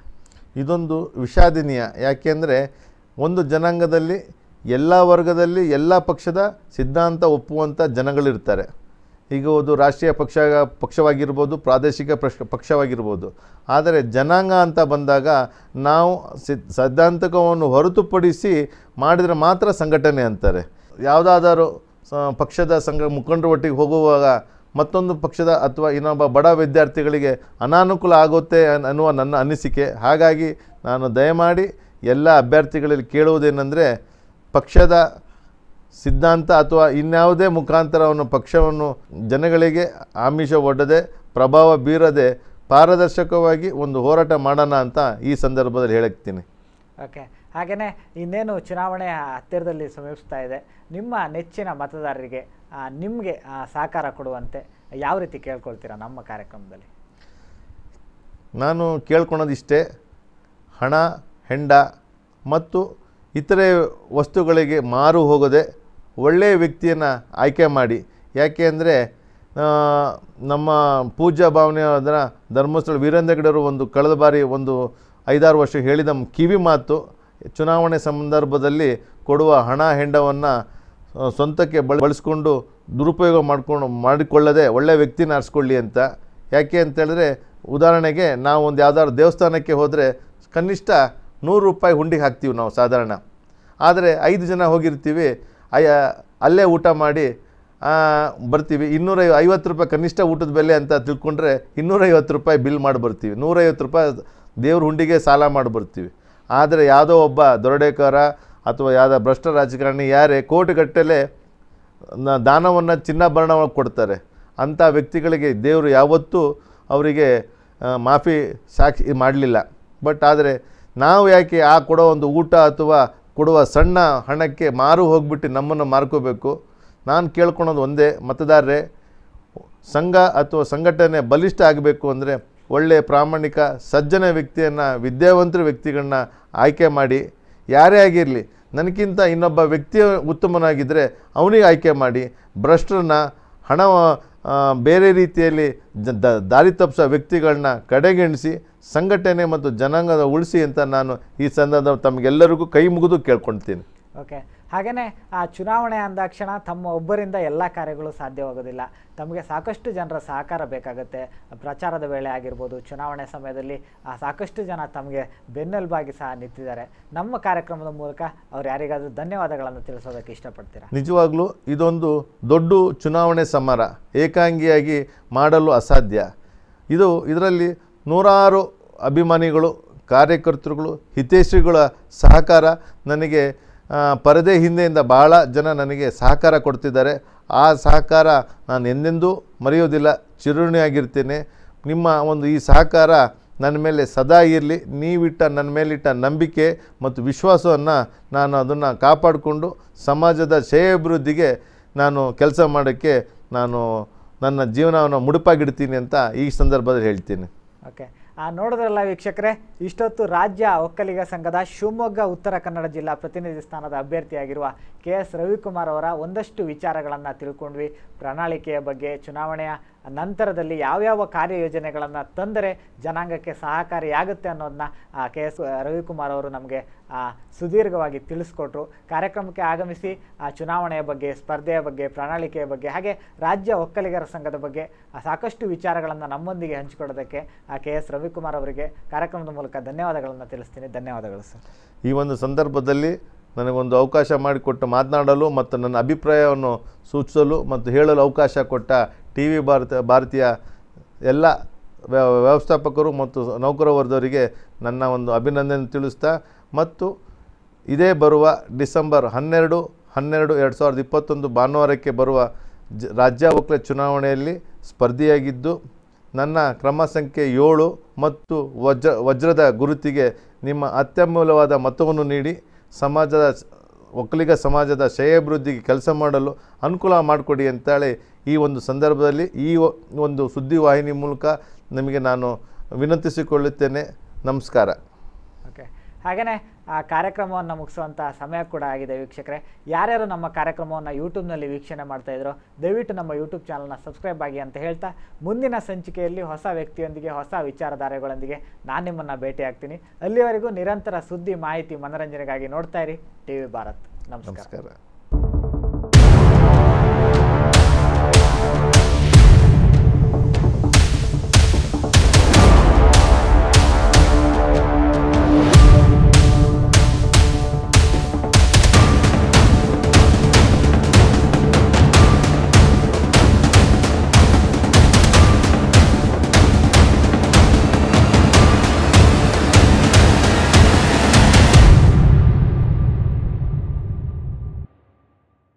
Speaker 2: ಇದೊಂದು ವಿಷಾದನೀಯ ಯಾಕೆಂದರೆ ಒಂದು ಜನಾಂಗದಲ್ಲಿ ಎಲ್ಲ ವರ್ಗದಲ್ಲಿ ಎಲ್ಲ ಪಕ್ಷದ ಸಿದ್ಧಾಂತ ಒಪ್ಪುವಂಥ ಜನಗಳಿರ್ತಾರೆ ಈಗ ಒಂದು ರಾಷ್ಟ್ರೀಯ ಪಕ್ಷ ಪಕ್ಷವಾಗಿರ್ಬೋದು ಪ್ರಾದೇಶಿಕ ಪಕ್ಷ ಪಕ್ಷವಾಗಿರ್ಬೋದು ಆದರೆ ಜನಾಂಗ ಅಂತ ಬಂದಾಗ ನಾವು ಸಿದ್ಧಾಂತಕವನ್ನು ಹೊರತುಪಡಿಸಿ ಮಾಡಿದರೆ ಮಾತ್ರ ಸಂಘಟನೆ ಅಂತಾರೆ ಯಾವುದಾದರೂ ಪಕ್ಷದ ಸಂಘ ಮುಖಂಡರ ಒಟ್ಟಿಗೆ ಹೋಗುವಾಗ ಮತ್ತೊಂದು ಪಕ್ಷದ ಅಥವಾ ಇನ್ನೊಬ್ಬ ಬಡ ವಿದ್ಯಾರ್ಥಿಗಳಿಗೆ ಅನಾನುಕೂಲ ಆಗುತ್ತೆ ಅನ್ನುವ ನನ್ನ ಅನಿಸಿಕೆ ಹಾಗಾಗಿ ನಾನು ದಯಮಾಡಿ ಎಲ್ಲ ಅಭ್ಯರ್ಥಿಗಳಲ್ಲಿ ಕೇಳುವುದೇನೆಂದರೆ ಪಕ್ಷದ ಸಿದ್ಧಾಂತ ಅಥವಾ ಇನ್ಯಾವುದೇ ಮುಖಾಂತರವನ್ನು ಪಕ್ಷವನ್ನು ಜನಗಳಿಗೆ ಆಮಿಷ ಒಡ್ಡದೆ ಪ್ರಭಾವ ಬೀರದೆ ಪಾರದರ್ಶಕವಾಗಿ ಒಂದು ಹೋರಾಟ ಮಾಡೋಣ ಅಂತ ಈ ಸಂದರ್ಭದಲ್ಲಿ ಹೇಳಕ್ತೀನಿ
Speaker 1: ಓಕೆ ಹಾಗೆಯೇ ಇನ್ನೇನು ಚುನಾವಣೆ ಹತ್ತಿರದಲ್ಲಿ ಸಮೀಪಿಸ್ತಾ ಇದೆ ನಿಮ್ಮ ನೆಚ್ಚಿನ ಮತದಾರರಿಗೆ ನಿಮಗೆ ಸಹಕಾರ ಕೊಡುವಂತೆ ಯಾವ ರೀತಿ ಕೇಳ್ಕೊಳ್ತೀರಾ ನಮ್ಮ ಕಾರ್ಯಕ್ರಮದಲ್ಲಿ
Speaker 2: ನಾನು ಕೇಳ್ಕೊಳೋದಿಷ್ಟೇ ಹಣ ಹೆಂಡ ಮತ್ತು ಇತರೆ ವಸ್ತುಗಳಿಗೆ ಮಾರು ಹೋಗದೆ ಒಳ್ಳೆಯ ವ್ಯಕ್ತಿಯನ್ನು ಆಯ್ಕೆ ಮಾಡಿ ಯಾಕೆ ಅಂದರೆ ನಮ್ಮ ಪೂಜಾ ಅದರ ಧರ್ಮಸ್ಥಳ ವೀರೇಂದ್ರಗಡರು ಒಂದು ಕಳೆದ ಬಾರಿ ಒಂದು ಐದಾರು ವರ್ಷ ಹೇಳಿದ ಕಿವಿ ಮಾತು ಚುನಾವಣೆ ಸಂದರ್ಭದಲ್ಲಿ ಕೊಡುವ ಹಣ ಹೆಂಡವನ್ನು ಸ್ವಂತಕ್ಕೆ ಬಳಸ್ಕೊಂಡು ದುರುಪಯೋಗ ಮಾಡ್ಕೊಂಡು ಮಾಡಿಕೊಳ್ಳದೆ ಒಳ್ಳೆಯ ವ್ಯಕ್ತಿನ ಆರಿಸ್ಕೊಳ್ಳಿ ಅಂತ ಯಾಕೆ ಅಂತೇಳಿದ್ರೆ ಉದಾಹರಣೆಗೆ ನಾವು ಒಂದು ಯಾವ್ದಾದ್ರು ದೇವಸ್ಥಾನಕ್ಕೆ ಹೋದರೆ ಕನಿಷ್ಠ ನೂರು ರೂಪಾಯಿ ಹುಂಡಿಗೆ ಹಾಕ್ತೀವಿ ನಾವು ಸಾಧಾರಣ ಆದರೆ ಐದು ಜನ ಹೋಗಿರ್ತೀವಿ ಅಯ್ಯ ಅಲ್ಲೇ ಊಟ ಮಾಡಿ ಬರ್ತೀವಿ ಇನ್ನೂರೈ ಐವತ್ತು ರೂಪಾಯಿ ಕನಿಷ್ಠ ಊಟದ ಬೆಲೆ ಅಂತ ತಿಳ್ಕೊಂಡ್ರೆ ಇನ್ನೂರೈವತ್ತು ರೂಪಾಯಿ ಬಿಲ್ ಮಾಡಿ ಬರ್ತೀವಿ ನೂರೈವತ್ತು ರೂಪಾಯಿ ದೇವ್ರ ಹುಂಡಿಗೆ ಸಾಲ ಮಾಡಿ ಬರ್ತೀವಿ ಆದರೆ ಯಾವುದೋ ಒಬ್ಬ ದೊರಡೇಕಾರ ಅಥವಾ ಯಾವ ಭ್ರಷ್ಟ ರಾಜಕಾರಣಿ ಯಾರೇ ಕೋಟಿಗಟ್ಟಲೆ ದಾನವನ್ನು ಚಿನ್ನಾಭರಣವನ್ನು ಕೊಡ್ತಾರೆ ಅಂಥ ವ್ಯಕ್ತಿಗಳಿಗೆ ದೇವರು ಯಾವತ್ತೂ ಅವರಿಗೆ ಮಾಫಿ ಸಾಕ್ಷಿ ಮಾಡಲಿಲ್ಲ ಬಟ್ ಆದರೆ ನಾವು ಯಾಕೆ ಆ ಕೊಡೋ ಒಂದು ಊಟ ಅಥವಾ ಕೊಡುವ ಸಣ್ಣ ಹಣಕ್ಕೆ ಮಾರು ಹೋಗ್ಬಿಟ್ಟು ನಮ್ಮನ್ನು ಮಾರ್ಕೋಬೇಕು ನಾನು ಕೇಳ್ಕೊಳೋದು ಒಂದೇ ಮತದಾರರೇ ಸಂಘ ಅಥವಾ ಸಂಘಟನೆ ಬಲಿಷ್ಠ ಆಗಬೇಕು ಅಂದರೆ ಒಳ್ಳೆಯ ಪ್ರಾಮಾಣಿಕ ಸಜ್ಜನ ವ್ಯಕ್ತಿಯನ್ನು ವಿದ್ಯಾವಂತರ ವ್ಯಕ್ತಿಗಳನ್ನ ಆಯ್ಕೆ ಮಾಡಿ ಯಾರೇ ಆಗಿರಲಿ ನನಗಿಂತ ಇನ್ನೊಬ್ಬ ವ್ಯಕ್ತಿ ಉತ್ತಮನಾಗಿದ್ದರೆ ಅವನಿಗೆ ಆಯ್ಕೆ ಮಾಡಿ ಭ್ರಷ್ಟರನ್ನ ಹಣ ಬೇರೆ ರೀತಿಯಲ್ಲಿ ದಾರಿ ತಪ್ಪಿಸೋ ವ್ಯಕ್ತಿಗಳನ್ನ ಕಡೆಗೆಣಿಸಿ ಸಂಘಟನೆ ಮತ್ತು ಜನಾಂಗದ ಉಳಿಸಿ ಅಂತ ನಾನು ಈ ಸಂದರ್ಭ ತಮಗೆಲ್ಲರಿಗೂ ಕೈ ಮುಗಿದು ಕೇಳ್ಕೊಳ್ತೀನಿ
Speaker 1: ಓಕೆ ಹಾಗೆಯೇ ಆ ಚುನಾವಣೆ ಅಂದಾಕ್ಷಣ ತಮ್ಮ ಒಬ್ಬರಿಂದ ಎಲ್ಲ ಕಾರ್ಯಗಳು ಸಾಧ್ಯವಾಗೋದಿಲ್ಲ ತಮಗೆ ಸಾಕಷ್ಟು ಜನರ ಸಹಕಾರ ಬೇಕಾಗುತ್ತೆ ಪ್ರಚಾರದ ವೇಳೆ ಆಗಿರ್ಬೋದು ಚುನಾವಣೆ ಸಮಯದಲ್ಲಿ ಆ ಸಾಕಷ್ಟು ಜನ ತಮಗೆ ಬೆನ್ನೆಲುಬಾಗಿ ಸಹ ನಿಂತಿದ್ದಾರೆ ನಮ್ಮ ಕಾರ್ಯಕ್ರಮದ ಮೂಲಕ ಅವ್ರು ಯಾರಿಗಾದರೂ ಧನ್ಯವಾದಗಳನ್ನು ತಿಳಿಸೋದಕ್ಕೆ ಇಷ್ಟಪಡ್ತೀರಾ
Speaker 2: ನಿಜವಾಗ್ಲೂ ಇದೊಂದು ದೊಡ್ಡ ಚುನಾವಣೆ ಸಮರ ಏಕಾಂಗಿಯಾಗಿ ಮಾಡಲು ಅಸಾಧ್ಯ ಇದು ಇದರಲ್ಲಿ ನೂರಾರು ಅಭಿಮಾನಿಗಳು ಕಾರ್ಯಕರ್ತರುಗಳು ಹಿತೇಶಿಗಳ ಸಹಕಾರ ನನಗೆ ಪರದೆ ಹಿಂದೆಯಿಂದ ಬಹಳ ಜನ ನನಗೆ ಸಹಕಾರ ಕೊಡ್ತಿದ್ದಾರೆ ಆ ಸಹಕಾರ ನಾನು ಎಂದೆಂದೂ ಮರೆಯೋದಿಲ್ಲ ಚಿರುಣಿಯಾಗಿರ್ತೀನಿ ನಿಮ್ಮ ಒಂದು ಈ ಸಹಕಾರ ನನ್ನ ಮೇಲೆ ಸದಾ ಇರಲಿ ನೀವಿಟ್ಟ ನನ್ನ ಮೇಲಿಟ್ಟ ನಂಬಿಕೆ ಮತ್ತು ವಿಶ್ವಾಸವನ್ನು ನಾನು ಅದನ್ನು ಕಾಪಾಡಿಕೊಂಡು ಸಮಾಜದ ಶ್ರೇಯಾಭಿವೃದ್ಧಿಗೆ ನಾನು ಕೆಲಸ ಮಾಡೋಕ್ಕೆ ನಾನು ನನ್ನ ಜೀವನವನ್ನು ಮುಡುಪಾಗಿಡ್ತೀನಿ ಅಂತ ಈ ಸಂದರ್ಭದಲ್ಲಿ ಹೇಳ್ತೀನಿ
Speaker 1: ಓಕೆ ನೋಡಿದ್ರಲ್ಲ ವೀಕ್ಷಕರೆ ಇಷ್ಟೊತ್ತು ರಾಜ್ಯ ಒಕ್ಕಲಿಗ ಸಂಘದ ಶಿವಮೊಗ್ಗ ಉತ್ತರ ಕನ್ನಡ ಜಿಲ್ಲಾ ಪ್ರತಿನಿಧಿ ಸ್ಥಾನದ ಅಭ್ಯರ್ಥಿಯಾಗಿರುವ ಕೆ ಎಸ್ ರವಿಕುಮಾರ್ ಅವರ ಒಂದಷ್ಟು ವಿಚಾರಗಳನ್ನು ತಿಳ್ಕೊಂಡ್ವಿ ಪ್ರಣಾಳಿಕೆಯ ಬಗ್ಗೆ ಚುನಾವಣೆಯ ನಂತರದಲ್ಲಿ ಯಾವ್ಯಾವ ಕಾರ್ಯಯೋಜನೆಗಳನ್ನು ತಂದರೆ ಜನಾಂಗಕ್ಕೆ ಸಹಕಾರಿಯಾಗುತ್ತೆ ಅನ್ನೋದನ್ನ ಕೆ ಎಸ್ ರವಿಕುಮಾರ್ ಅವರು ನಮಗೆ ಸುದೀರ್ಘವಾಗಿ ತಿಳಿಸ್ಕೊಟ್ರು ಕಾರ್ಯಕ್ರಮಕ್ಕೆ ಆಗಮಿಸಿ ಆ ಚುನಾವಣೆಯ ಬಗ್ಗೆ ಸ್ಪರ್ಧೆಯ ಬಗ್ಗೆ ಪ್ರಣಾಳಿಕೆಯ ಬಗ್ಗೆ ಹಾಗೆ ರಾಜ್ಯ ಒಕ್ಕಲಿಗರ ಸಂಘದ ಬಗ್ಗೆ ಸಾಕಷ್ಟು ವಿಚಾರಗಳನ್ನು ನಮ್ಮೊಂದಿಗೆ ಹಂಚಿಕೊಡೋದಕ್ಕೆ ಕೆ ಎಸ್ ರವಿಕುಮಾರ್ ಅವರಿಗೆ ಕಾರ್ಯಕ್ರಮದ ಮೂಲಕ ಧನ್ಯವಾದಗಳನ್ನು ತಿಳಿಸ್ತೀನಿ ಧನ್ಯವಾದಗಳು ಸರ್
Speaker 2: ಈ ಒಂದು ಸಂದರ್ಭದಲ್ಲಿ ನನಗೊಂದು ಅವಕಾಶ ಮಾಡಿಕೊಟ್ಟು ಮಾತನಾಡಲು ಮತ್ತು ನನ್ನ ಅಭಿಪ್ರಾಯವನ್ನು ಸೂಚಿಸಲು ಮತ್ತು ಹೇಳಲು ಅವಕಾಶ ಕೊಟ್ಟ ಟಿ ವಿ ಭಾರತ ಭಾರತೀಯ ಎಲ್ಲ ವ್ಯವಸ್ಥಾಪಕರು ಮತ್ತು ನೌಕರವರ್ದವರಿಗೆ ನನ್ನ ಒಂದು ಅಭಿನಂದನೆ ತಿಳಿಸ್ತಾ ಮತ್ತು ಇದೇ ಬರುವ ಡಿಸೆಂಬರ್ ಹನ್ನೆರಡು ಹನ್ನೆರಡು ಎರಡು ಸಾವಿರದ ಇಪ್ಪತ್ತೊಂದು ಭಾನುವಾರಕ್ಕೆ ಬರುವ ಜ ರಾಜ್ಯ ಒಕ್ಕಲ ಚುನಾವಣೆಯಲ್ಲಿ ಸ್ಪರ್ಧಿಯಾಗಿದ್ದು ನನ್ನ ಕ್ರಮ ಸಂಖ್ಯೆ ಏಳು ಮತ್ತು ವಜ್ರ ವಜ್ರದ ಗುರುತಿಗೆ ನಿಮ್ಮ ಅತ್ಯಮೂಲ್ಯವಾದ ಮತವನ್ನು ನೀಡಿ ಸಮಾಜದ ಒಕ್ಕಲಿಗ ಸಮಾಜದ ಶ್ರೇಯಾಭಿವೃದ್ಧಿಗೆ ಕೆಲಸ ಮಾಡಲು ಅನುಕೂಲ ಮಾಡಿಕೊಡಿ ಅಂತೇಳಿ ಈ ಒಂದು ಸಂದರ್ಭದಲ್ಲಿ ಈ ಒಂದು ಸುದ್ದಿವಾಹಿನಿ ಮೂಲಕ ನಿಮಗೆ ನಾನು ವಿನಂತಿಸಿಕೊಳ್ಳುತ್ತೇನೆ ನಮಸ್ಕಾರ
Speaker 1: ಹಾಗೆಯೇ ಆ ಕಾರ್ಯಕ್ರಮವನ್ನು ಮುಗಿಸುವಂಥ ಸಮಯ ಕೂಡ ಆಗಿದೆ ವೀಕ್ಷಕರೇ ಯಾರ್ಯಾರು ನಮ್ಮ ಕಾರ್ಯಕ್ರಮವನ್ನು ಯೂಟ್ಯೂಬ್ನಲ್ಲಿ ವೀಕ್ಷಣೆ ಮಾಡ್ತಾಯಿದ್ರು ದಯವಿಟ್ಟು ನಮ್ಮ ಯೂಟ್ಯೂಬ್ ಚಾನಲ್ನ ಸಬ್ಸ್ಕ್ರೈಬ್ ಆಗಿ ಅಂತ ಹೇಳ್ತಾ ಮುಂದಿನ ಸಂಚಿಕೆಯಲ್ಲಿ ಹೊಸ ವ್ಯಕ್ತಿಯೊಂದಿಗೆ ಹೊಸ ವಿಚಾರಧಾರೆಗಳೊಂದಿಗೆ ನಾನು ನಿಮ್ಮನ್ನು ಭೇಟಿಯಾಗ್ತೀನಿ ಅಲ್ಲಿವರೆಗೂ ನಿರಂತರ ಸುದ್ದಿ ಮಾಹಿತಿ ಮನರಂಜನೆಗಾಗಿ ನೋಡ್ತಾ ಇರಿ ಟಿ ವಿ ಭಾರತ್ ನಮಸ್ಕಾರ